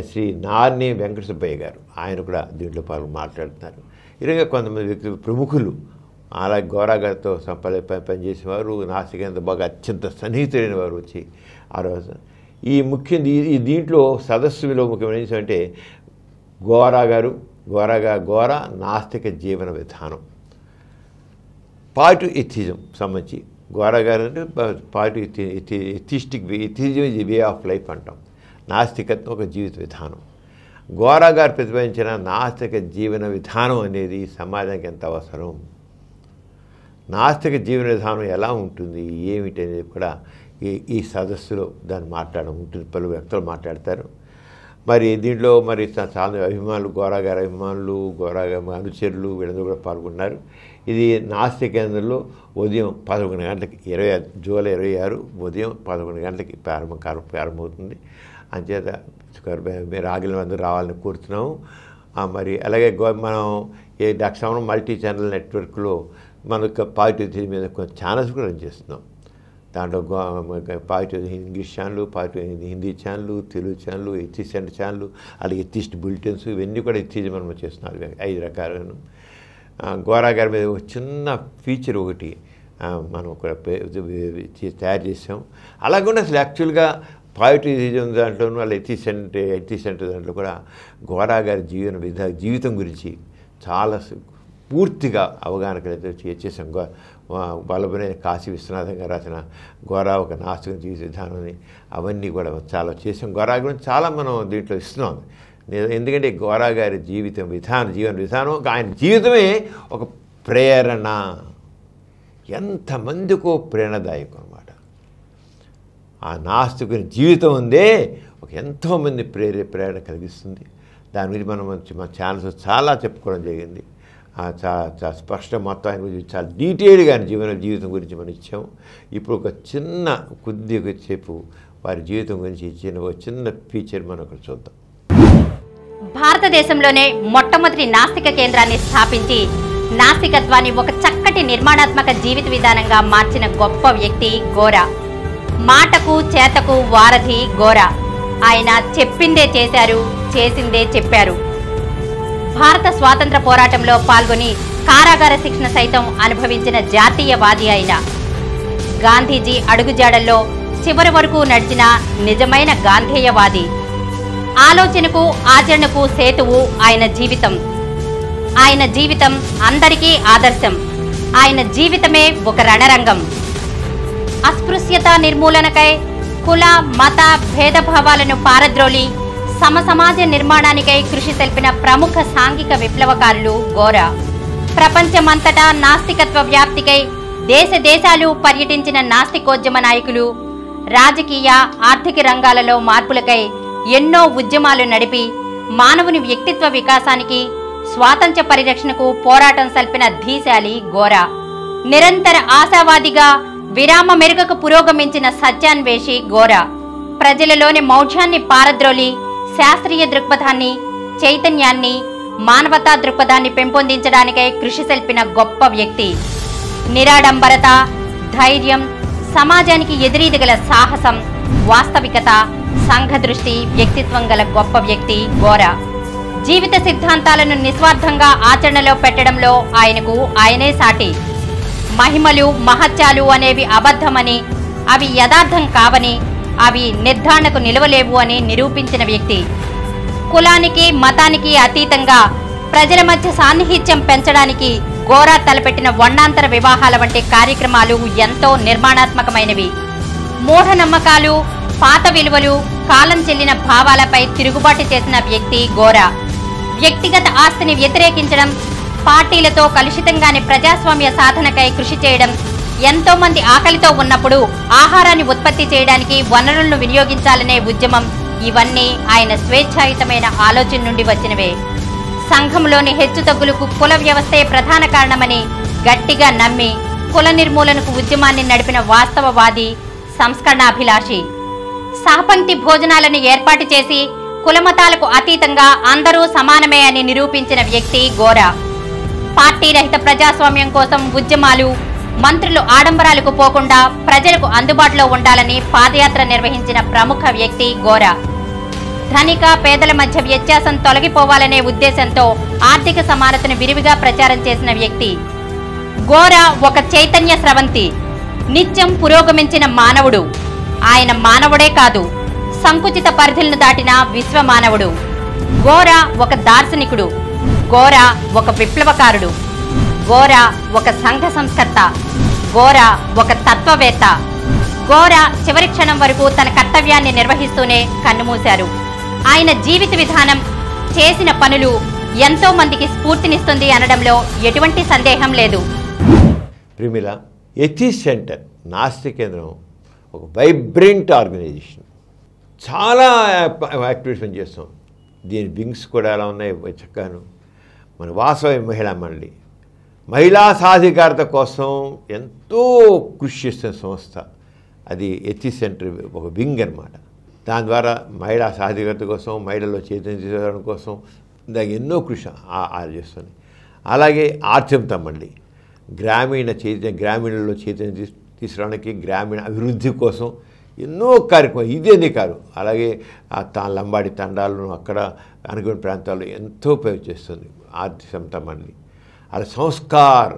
శ్రీ నార్ని వెంకట సుబ్బయ్య గారు ఆయన కూడా దీంట్లో పాల్గొని మాట్లాడుతున్నారు ఈ విధంగా కొంతమంది వ్యక్తులు ప్రముఖులు అలా గోరాగారితో పని పనిచేసేవారు నాసికేంద్ర బాగా అత్యంత సన్నిహితులైన వారు వచ్చి ఆ రోజు ఈ ముఖ్యం ఈ దీంట్లో సదస్సు విలువ ముఖ్యమైన అంటే గోరా గారు గోరాగా ఘోర నాస్తిక జీవన విధానం పాటు ఎథిజం సంబంధించి గోరా గారు అంటే పాటు atheistic atheism is way of life అంటాం నాస్తికత్వం ఒక జీవిత విధానం గోరా గారు ప్రతిపాదించిన నాస్తిక జీవన విధానం అనేది సమాజానికి ఎంత అవసరం నాస్తిక జీవన విధానం ఎలా ఉంటుంది ఏమిటి అనేది కూడా ఈ ఈ సదస్సులో దాన్ని మాట్లాడడం ఉంటుంది పలు వ్యక్తులు మాట్లాడతారు మరి దీంట్లో మరి చాలా అభిమానులు గోరాగారి అభిమానులు గోరాగారి అనుచరులు వీళ్ళందరూ కూడా పాల్గొన్నారు ఇది నాస్తిక కేంద్రంలో ఉదయం పదకొండు గంటలకి ఇరవై జూలై ఇరవై ఆరు ఉదయం పదకొండు గంటలకి ప్రారంభం ప్రారంభమవుతుంది అంచేత మీరు ఆగిల అందరూ రావాలని కోరుతున్నాము మరి అలాగే మనం ఈ దక్షమం మల్టీ ఛానల్ నెట్వర్క్లో మనకు పాజిటివ్ మీద ఛానల్స్ కూడా రన్ చేస్తున్నాం దాంట్లో positive English channel positive Hindi channel Telugu channel atheist and channel అలాగే ఎథిస్ట్ బులెటిన్స్ ఇవన్నీ కూడా ఎత్తిజ్ మనం చేస్తున్నారు ఐదు రకాలను గోరా గారి మీద ఒక చిన్న ఫీచర్ ఒకటి మనం ఒక తయారు చేసాం అలాగనే అసలు యాక్చువల్గా పాయిటిజం దాంట్లోనూ అలా ఎత్తి సెంటర్ దాంట్లో కూడా గోరా గారి జీవన విధ జీవితం గురించి చాలా పూర్తిగా అవగాహన కలిగితే గో బలబనే కాశీ విశ్వనాథంగా రాసిన గోరా ఒక నాస్తిక జీవిత విధానం అవన్నీ కూడా చాలా చేసాం గోరా గురించి చాలా మనం దీంట్లో ఇస్తున్నాం ఎందుకంటే గోరా గారి జీవితం విధానం జీవన విధానం ఆయన జీవితమే ఒక ప్రేరణ ఎంతమందికో ప్రేరణదాయకం అనమాట ఆ నాస్తికుని జీవితం ఉందే ఒక ఎంతోమంది ప్రేరే ప్రేరణ కలిగిస్తుంది దాని గురించి మనం మన ఛానల్స్ చాలా చెప్పుకోవడం జరిగింది చాలా చాలా స్పష్టం మొత్తం ఆయన గురించి చాలా డీటెయిల్గా ఆయన జీవన జీవితం గురించి మనం ఇచ్చాము ఇప్పుడు ఒక చిన్న కొద్దిగా సేపు వారి జీవితం గురించి ఇచ్చిన ఒక చిన్న ఫీచర్ మనం ఇక్కడ చూద్దాం భారతదేశంలోనే మొట్టమొదటి నాస్తిక కేంద్రాన్ని స్థాపించి నాస్తికత్వాన్ని ఒక చక్కటి నిర్మాణాత్మక జీవిత విధానంగా మార్చిన గొప్ప వ్యక్తి గోరా మాటకు చేతకు వారధి గోరా ఆయన చెప్పిందే చేశారు చేసిందే చెప్పారు భారత స్వాతంత్ర పోరాటంలో పాల్గొని కారాగార శిక్షణ సైతం అనుభవించిన జాతీయవాది అయిన గాంధీజీ అడుగుజాడల్లో చివరి వరకు నడిచిన నిజమైన గాంధేయవాది ఆలోచనకు ఆచరణకు సేతువు ఆయన జీవితం ఆయన జీవితం అందరికీ ఆదర్శం ఆయన జీవితమే ఒక రణరంగం అస్పృశ్యత నిర్మూలనకై కుల మత భేదభావాలను పారద్రోలి సమసమాజ నిర్మాణానికై కృషి తెలిపిన ప్రముఖ సాంఘిక విప్లవకారులు గోరా ప్రపంచమంతటా నాస్తికత్వ వ్యాప్తికై దేశ దేశాలు పర్యటించిన నాస్తికోద్యమ నాయకులు రాజకీయ ఆర్థిక రంగాలలో మార్పులకై ఎన్నో ఉద్యమాలు నడిపి మానవుని వ్యక్తిత్వ వికాసానికి స్వాతంత్ర్య పరిరక్షణకు పోరాటం సల్పిన ధీశాలి గోరా నిరంతర ఆశావాదిగా విరామ మెరుగకు పురోగమించిన సత్యాన్వేషి గోరా ప్రజలలోని మౌఢ్యాన్ని పారద్రోలి శాస్త్రీయ దృక్పథాన్ని చైతన్యాన్ని మానవతా దృక్పథాన్ని పెంపొందించడానికై కృషి సెల్పిన గొప్ప వ్యక్తి నిరాడంబరత ధైర్యం సమాజానికి ఎదురీదగల సాహసం వాస్తవికత సంఘదృష్టి వ్యక్తిత్వం గల గొప్ప వ్యక్తి గోరా జీవిత సిద్ధాంతాలను నిస్వార్థంగా ఆచరణలో పెట్టడంలో ఆయనకు ఆయనే సాటి మహిమలు మహత్యాలు అనేవి అబద్ధమని అవి యథార్థం కావని అవి నిర్ధారణకు నిలవలేవు అని నిరూపించిన వ్యక్తి కులానికి మతానికి అతీతంగా ప్రజల మధ్య సాన్నిహిత్యం పెంచడానికి గోరా తలపెట్టిన వన్నాంతర వివాహాల వంటి కార్యక్రమాలు ఎంతో నిర్మాణాత్మకమైనవి మూఢనమ్మకాలు పాత విలువలు కాలం చెల్లిన భావాలపై తిరుగుబాటు చేసిన వ్యక్తి గోరా వ్యక్తిగత ఆస్తిని వ్యతిరేకించడం పార్టీలతో కలుషితంగానే ప్రజాస్వామ్య సాధనకై కృషి చేయడం ఎంతో మంది ఆకలితో ఉన్నప్పుడు ఆహారాన్ని ఉత్పత్తి చేయడానికి వనరులను వినియోగించాలనే ఉద్యమం ఇవన్నీ ఆయన స్వేచ్ఛాయుతమైన ఆలోచన నుండి వచ్చినవే సంఘంలోని హెచ్చుతగ్గులకు కుల వ్యవస్థే ప్రధాన కారణమని గట్టిగా నమ్మి కుల నిర్మూలనకు ఉద్యమాన్ని నడిపిన వాస్తవవాది సంస్కరణాభిలాషి సహపంక్తి భోజనాలను ఏర్పాటు చేసి కులమతాలకు అతీతంగా అందరూ సమానమే అని నిరూపించిన వ్యక్తి గోరా పార్టీ రహిత ప్రజాస్వామ్యం కోసం ఉద్యమాలు మంత్రులు ఆడంబరాలకు పోకుండా ప్రజలకు అందుబాటులో ఉండాలని పాదయాత్ర నిర్వహించిన ప్రముఖ వ్యక్తి గోరా ధనిక పేదల మధ్య వ్యత్యాసం తొలగిపోవాలనే ఉద్దేశంతో ఆర్థిక సమానతను విరివిగా ప్రచారం చేసిన వ్యక్తి గోరా ఒక చైతన్య స్రవంతి నిత్యం పురోగమించిన మానవుడు ఆయన మానవుడే కాదు సంకుచిత పరిధులను దాటిన విశ్వమానవుడు గోరా ఒక దార్శనికుడు గోరా ఒక విప్లవకారుడు గోరా ఒక సంఘ సంస్కర్త గోరా ఒక తత్వవేత్త గోరా చివరి క్షణం వరకు తన కర్తవ్యాన్ని నిర్వహిస్తూనే కన్నుమూశారు ఆయన జీవిత విధానం చేసిన పనులు ఎంతో మందికి స్ఫూర్తినిస్తుంది అనడంలో ఎటువంటి సందేహం లేదు ప్రిమిల ఎథీ సెంటర్ నాస్తిక కేంద్రం ఒక వైబ్రెంట్ ఆర్గనైజేషన్ చాలా యాక్టివిటీస్ చేస్తాం దీని వింగ్స్ కూడా ఎలా ఉన్నాయి చక్కను మన వాసవి మహిళా మండలి మహిళా సాధికారత కోసం ఎంతో కృషి చేసిన సంస్థ అది ఎత్తి సెంటర్ ఒక వింగ్ అనమాట దాని ద్వారా మహిళా సాధికారత కోసం మహిళల్లో చైతన్య తీసుకోవడం కోసం దానికి ఎన్నో కృషి చేస్తుంది అలాగే ఆర్థిక తమ్మండి గ్రామీణ చైతన్య గ్రామీణుల్లో చైతన్యం తీసుకురావడానికి గ్రామీణ అభివృద్ధి కోసం ఎన్నో కార్యక్రమాలు ఇదేంది కాదు అలాగే తా లంబాడి తండాలను అక్కడ అనుకున్న ప్రాంతాల్లో ఎంతో ప్రయోజనం చేస్తుంది ఆర్థిక సమత మండలి అది సంస్కార్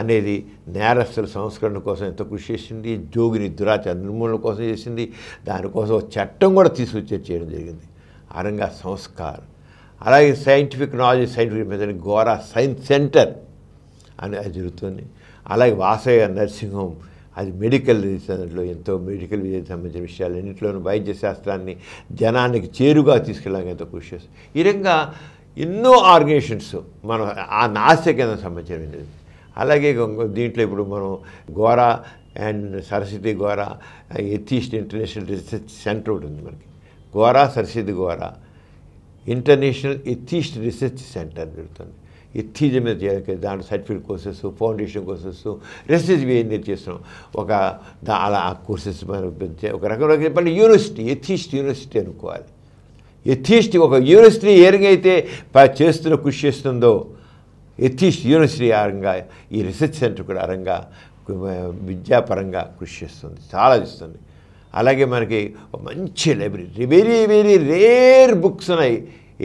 అనేది నేరస్తుల సంస్కరణ కోసం ఎంత కృషి చేసింది జోగిని దురాచార నిర్మూలన కోసం చేసింది దానికోసం చట్టం కూడా తీసుకొచ్చే చేయడం జరిగింది ఆ రంగా సంస్కార్ అలాగే సైంటిఫిక్ నాలెడ్జ్ సైంటిఫిక్ మీద గోరా సైన్స్ సెంటర్ అని అది జరుగుతుంది అలాగే వాసయ్య నర్సింగ్ హోమ్ అది మెడికల్ దాంట్లో ఎంతో మెడికల్ విద్యకు సంబంధించిన విషయాలు ఎన్నింటిలోనూ వైద్య శాస్త్రాన్ని జనానికి చేరుగా తీసుకెళ్ళడానికి ఎంతో కృషి చేస్తుంది ఈ విధంగా ఎన్నో ఆర్గనైజేషన్స్ మనం ఆ కింద సంబంధించినది అలాగే దీంట్లో ఇప్పుడు మనం Gora and Saraswathi Gora atheist international research centre ఒకటి ఉంది మనకి Gora Saraswathi Gora international atheist research centre పెడుతుంది ఎథీజం మీద చేయాలి దాంట్లో certificate courses foundation courses research మీద చేస్తున్నాం ఒక అలా కోర్సెస్ మనం ఒక రకంగా మళ్ళీ యూనివర్సిటీ ఎథీస్ట్ యూనివర్సిటీ అనుకోవాలి ఎథీస్ట్ ఒక యూనివర్సిటీ ఏ రంగా అయితే చేస్తున్న కృషి చేస్తుందో ఎథీస్ట్ యూనివర్సిటీ ఆ రంగా ఈ రీసెర్చ్ సెంటర్ కూడా ఆ రంగా విద్యాపరంగా కృషి చేస్తుంది చాలా ఇస్తుంది అలాగే మనకి మంచి library very very rare books ఉన్నాయి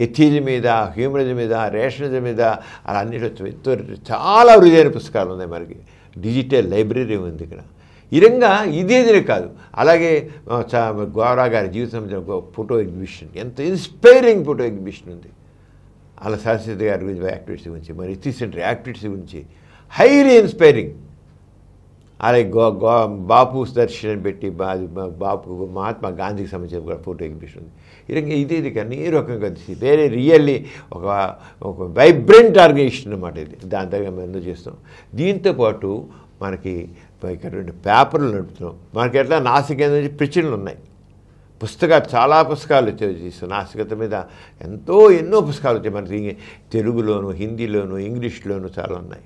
ఎథీజ్ మీద హ్యూమనిజం మీద రేషనిజం మీద అలా అన్నిటి ఎంతో చాలా రుజైన పుస్తకాలు ఉన్నాయి మనకి డిజిటల్ లైబ్రరీ ఉంది ఇక్కడ ఈ రంగా ఇదేదినే కాదు అలాగే గోరా గారి జీవితం ఫోటో ఎగ్జిబిషన్ ఎంత ఇన్స్పైరింగ్ ఫోటో ఎగ్జిబిషన్ ఉంది అలా శాశ్వత గారి గురించి యాక్టివిటీస్ గురించి మరి రీసెంట్ యాక్టివిటీస్ గురించి హైలీ ఇన్స్పైరింగ్ అలాగే గో గో బాపు దర్శనం పెట్టి బాపు మహాత్మా గాంధీకి సంబంధించిన కూడా ఫోటో ఎగ్జిబిషన్ ఉంది ఇరంగా ఇదేది కానీ ఏ రకంగా వేరే రియల్లీ ఒక ఒక వైబ్రెంట్ ఆర్గనైజేషన్ అనమాట ఇది దాని తగ్గ మేము చేస్తాం దీంతోపాటు మనకి పైకి రెండు పేపర్లు నడుపుతున్నాం మనకి ఎట్లా నాసిక నుంచి పిచ్చిళ్ళు ఉన్నాయి పుస్తకాలు చాలా పుస్తకాలు వచ్చేసి నాసికత మీద ఎంతో ఎన్నో పుస్తకాలు వచ్చాయి మనకి తెలుగులోను హిందీలోను ఇంగ్లీష్లోను చాలా ఉన్నాయి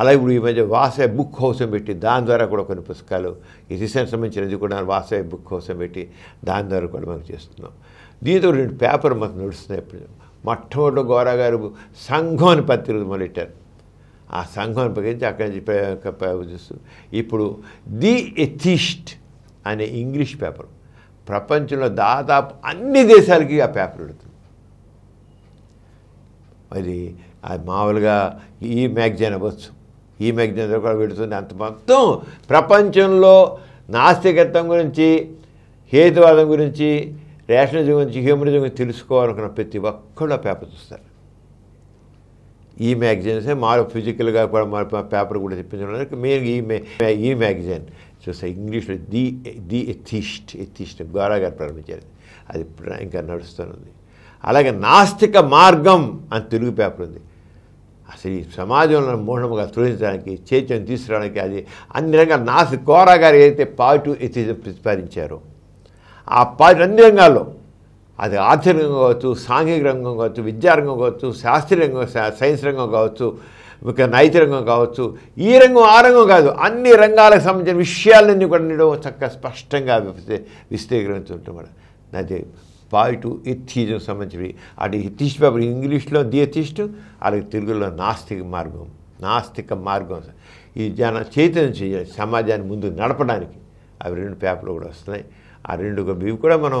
అలా ఇప్పుడు ఈ మధ్య వాసే బుక్ హౌసం పెట్టి దాని ద్వారా కూడా కొన్ని పుస్తకాలు ఈ రీసెంట్ సంబంధించినది కూడా వాసే బుక్ హౌసం పెట్టి దాని ద్వారా కూడా మనం చేస్తున్నాం దీంతో రెండు పేపర్ మాకు నడుస్తున్నాయి ఇప్పుడు మొట్టమొదటి గోరా గారు సంఘం అని పత్రిక మొదలెట్టారు ఆ సంఘం గురించి అక్కడ నుంచి ప్రయోగిస్తుంది ఇప్పుడు ది ఎథిస్ట్ అనే ఇంగ్లీష్ పేపర్ ప్రపంచంలో దాదాపు అన్ని దేశాలకి ఆ పేపర్ పెడుతుంది మరి అది మామూలుగా ఈ మ్యాగజైన్ అవ్వచ్చు ఈ మ్యాగజైన్ కూడా పెడుతుంది అంత మొత్తం ప్రపంచంలో నాస్తికత్వం గురించి హేతువాదం గురించి రేషనలిజం గురించి హ్యూమనిజం గురించి తెలుసుకోవాలనుకున్న ప్రతి ఒక్కళ్ళు పేపర్ చూస్తారు ఈ మ్యాగజైన్సే మారు ఫిజికల్గా కూడా మా పేపర్ కూడా తెప్పించడానికి మెయిన్ ఈ ఈ మ్యాగజైన్ చూస్తే ఇంగ్లీష్లో the the atheist atheist Gora గారు ప్రారంభించారు అది ఇంకా నడుస్తుంది అలాగే నాస్తిక మార్గం అని తెలుగు పేపర్ ఉంది అసలు ఈ సమాజంలో మూఢముగా తొలగించడానికి చైతన్యం తీసుకురావడానికి అది అన్ని రంగాలు నాస్తి కోరా గారు ఏదైతే పాజిటివ్ ఎథిజం ప్రతిపాదించారో ఆ పాజిటివ్ అన్ని రంగాల్లో అది రంగం కావచ్చు సాంఘిక రంగం కావచ్చు విద్యారంగం కావచ్చు శాస్త్రీయ రంగం సైన్స్ రంగం కావచ్చు ఇక నైతి రంగం కావచ్చు ఈ రంగం ఆ రంగం కాదు అన్ని రంగాలకు సంబంధించిన విషయాలన్నీ కూడా నేను చక్కగా స్పష్టంగా విస్తీకరించుంటాం అది పాయింట్ ఎథీజం సంబంధించినవి అటు ఎథీస్ట్ పేపర్ ఇంగ్లీష్లో ది ఎథీస్ట్ అలాగే తెలుగులో నాస్తిక మార్గం నాస్తిక మార్గం ఈ జన చైతన్యం చేయాలి సమాజాన్ని ముందు నడపడానికి అవి రెండు పేపర్లు కూడా వస్తున్నాయి ఆ రెండు ఇవి కూడా మనం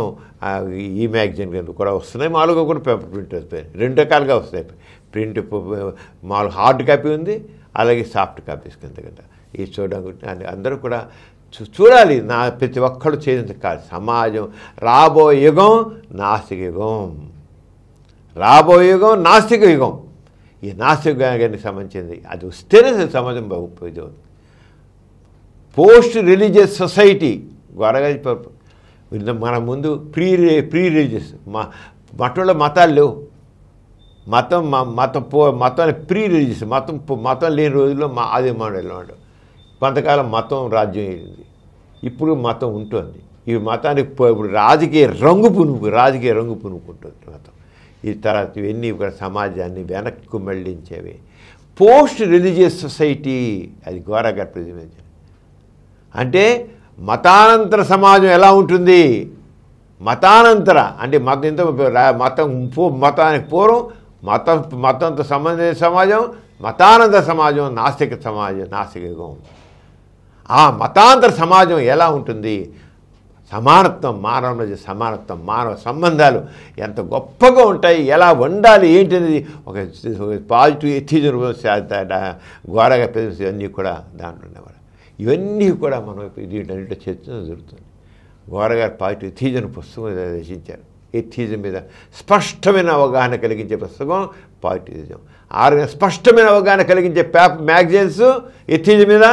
ఈ మ్యాగజైన్ కింద కూడా వస్తున్నాయి మామూలుగా కూడా పేపర్ ప్రింట్ వస్తాయి రెండు రకాలుగా వస్తాయి ప్రింట్ మామూలు హార్డ్ కాపీ ఉంది అలాగే సాఫ్ట్ కాపీస్ కింద కింద ఈ చూడడం అందరూ కూడా చూడాలి నా ప్రతి ఒక్కరు చేసిన కాదు సమాజం రాబోయే యుగం నాస్తిక యుగం రాబోయే యుగం నాస్తిక యుగం ఈ నాస్తిక యుగానికి సంబంధించింది అది వస్తేనే సమాజం బాగుపోయింది పోస్ట్ రిలీజియస్ సొసైటీ గొడగ మన ముందు ప్రీ ప్రీ రిలీజియస్ మా మటంలో మతాలు లేవు మతం మతం పో మతం ప్రీ రిలీజియస్ మతం మతం లేని రోజుల్లో మా ఆది మానవులు కొంతకాలం మతం రాజ్యం అయింది ఇప్పుడు మతం ఉంటుంది ఈ మతానికి ఇప్పుడు రాజకీయ రంగు పునుగు రాజకీయ రంగు పునుకుంటుంది మతం ఈ తర్వాత ఇవన్నీ ఇక్కడ సమాజాన్ని వెనక్కు మళ్లించేవి పోస్ట్ రిలీజియస్ సొసైటీ అది ఘోరగా ప్రతిబింబించింది అంటే మతానంతర సమాజం ఎలా ఉంటుంది మతానంతర అంటే మతం ఇంత మతం మతానికి పూర్వం మత మతంతో సంబంధించిన సమాజం మతానంద సమాజం నాస్తిక సమాజం నాస్తికం ఆ మతాంతర సమాజం ఎలా ఉంటుంది సమానత్వం మానవ సమానత్వం మానవ సంబంధాలు ఎంత గొప్పగా ఉంటాయి ఎలా ఉండాలి ఏంటిది ఒక పాజిటివ్ ఎథిజన్ ఘోరగా అన్నీ కూడా దాంట్లో ఉండేవారు ఇవన్నీ కూడా మనం దీంట్లో చర్చ జరుగుతుంది గోరగారు పార్టీ ఎథీజన్ పుస్తకం రచించారు ఎథీజం మీద స్పష్టమైన అవగాహన కలిగించే పుస్తకం పార్టీజం ఆరు స్పష్టమైన అవగాహన కలిగించే పేప మ్యాగజైన్స్ ఎథీజం మీద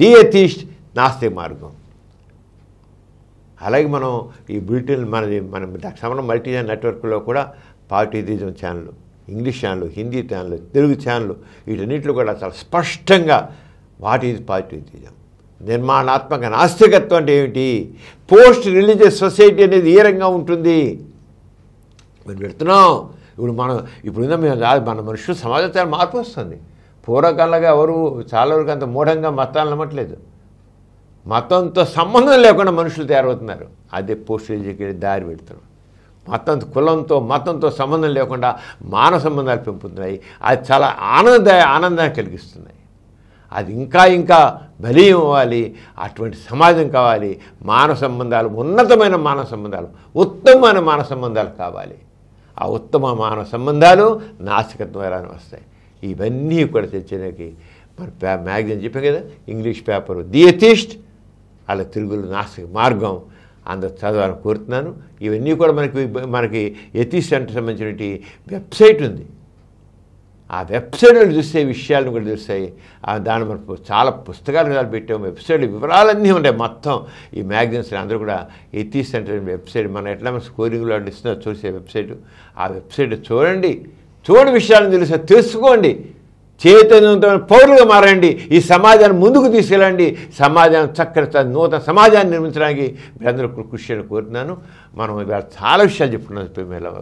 ది ఎథీస్ట్ నాస్తి మార్గం అలాగే మనం ఈ బ్రిటన్ మనది మనం సమన మల్టీజన్ నెట్వర్క్లో కూడా పార్టీజం channel English channel Hindi channel Telugu channel వీటన్నిటిలో కూడా చాలా స్పష్టంగా వాట్ ఈజ్ పార్టీజం నిర్మాణాత్మక నాస్తికత్వం అంటే ఏమిటి పోస్ట్ రిలీజియస్ సొసైటీ అనేది ఏ రంగా ఉంటుంది మనం పెడుతున్నాం ఇప్పుడు మనం ఇప్పుడు మేము మన మనుషులు సమాజం చాలా మార్పు వస్తుంది పూర్వకాలంగా ఎవరు చాలా వరకు అంత మూఢంగా మతాలు నమ్మట్లేదు మతంతో సంబంధం లేకుండా మనుషులు తయారవుతున్నారు అదే పోస్ట్ రిలీజియస్కి దారి పెడుతున్నాం మతం కులంతో మతంతో సంబంధం లేకుండా మానవ సంబంధాలు పెంపుతున్నాయి అది చాలా ఆనంద ఆనందాన్ని కలిగిస్తున్నాయి అది ఇంకా ఇంకా బలీయం అవ్వాలి అటువంటి సమాజం కావాలి మానవ సంబంధాలు ఉన్నతమైన మానవ సంబంధాలు ఉత్తమమైన మానవ సంబంధాలు కావాలి ఆ ఉత్తమ మానవ సంబంధాలు నాసికత్వం వస్తాయి ఇవన్నీ కూడా తెచ్చడానికి మన మ్యాగజైన్ చెప్పాం కదా ఇంగ్లీష్ పేపరు థియథిస్ట్ అలా తెలుగులో నాస్తిక మార్గం అందరు చదవాలని కోరుతున్నాను ఇవన్నీ కూడా మనకి మనకి ఎథిస్ట్ అంటే సంబంధించినటువంటి వెబ్సైట్ ఉంది ఆ వెబ్సైట్లు చూసే విషయాలను కూడా తెలుస్తాయి దాని మన చాలా పుస్తకాలు కూడా పెట్టాము వెబ్సైట్ వివరాలన్నీ ఉన్నాయి మొత్తం ఈ మ్యాగజైన్స్ అందరూ కూడా ఎత్తి సెంటర్ వెబ్సైట్ మనం ఎట్లా మన స్కోరింగ్లో ఇస్తున్నా చూసే వెబ్సైట్ ఆ వెబ్సైట్ చూడండి చూడని విషయాలను తెలుసా తెలుసుకోండి చైతన్యవంతమైన పౌరులుగా మారండి ఈ సమాజాన్ని ముందుకు తీసుకెళ్ళండి సమాజం చక్కని నూతన సమాజాన్ని నిర్మించడానికి మీరందరూ కృషి చేయడం కోరుతున్నాను మనం ఇవాళ చాలా విషయాలు చెప్పుకున్నాం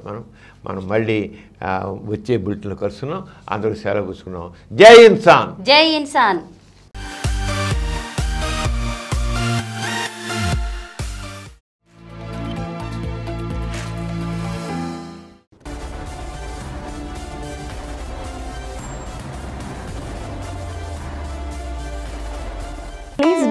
మనం మనం మళ్ళీ వచ్చే బులెటిన్లు కలుసుకున్నాం అందరూ సెలవు కూర్చున్నాం జై ఇన్సాన్ జై ఇన్సాన్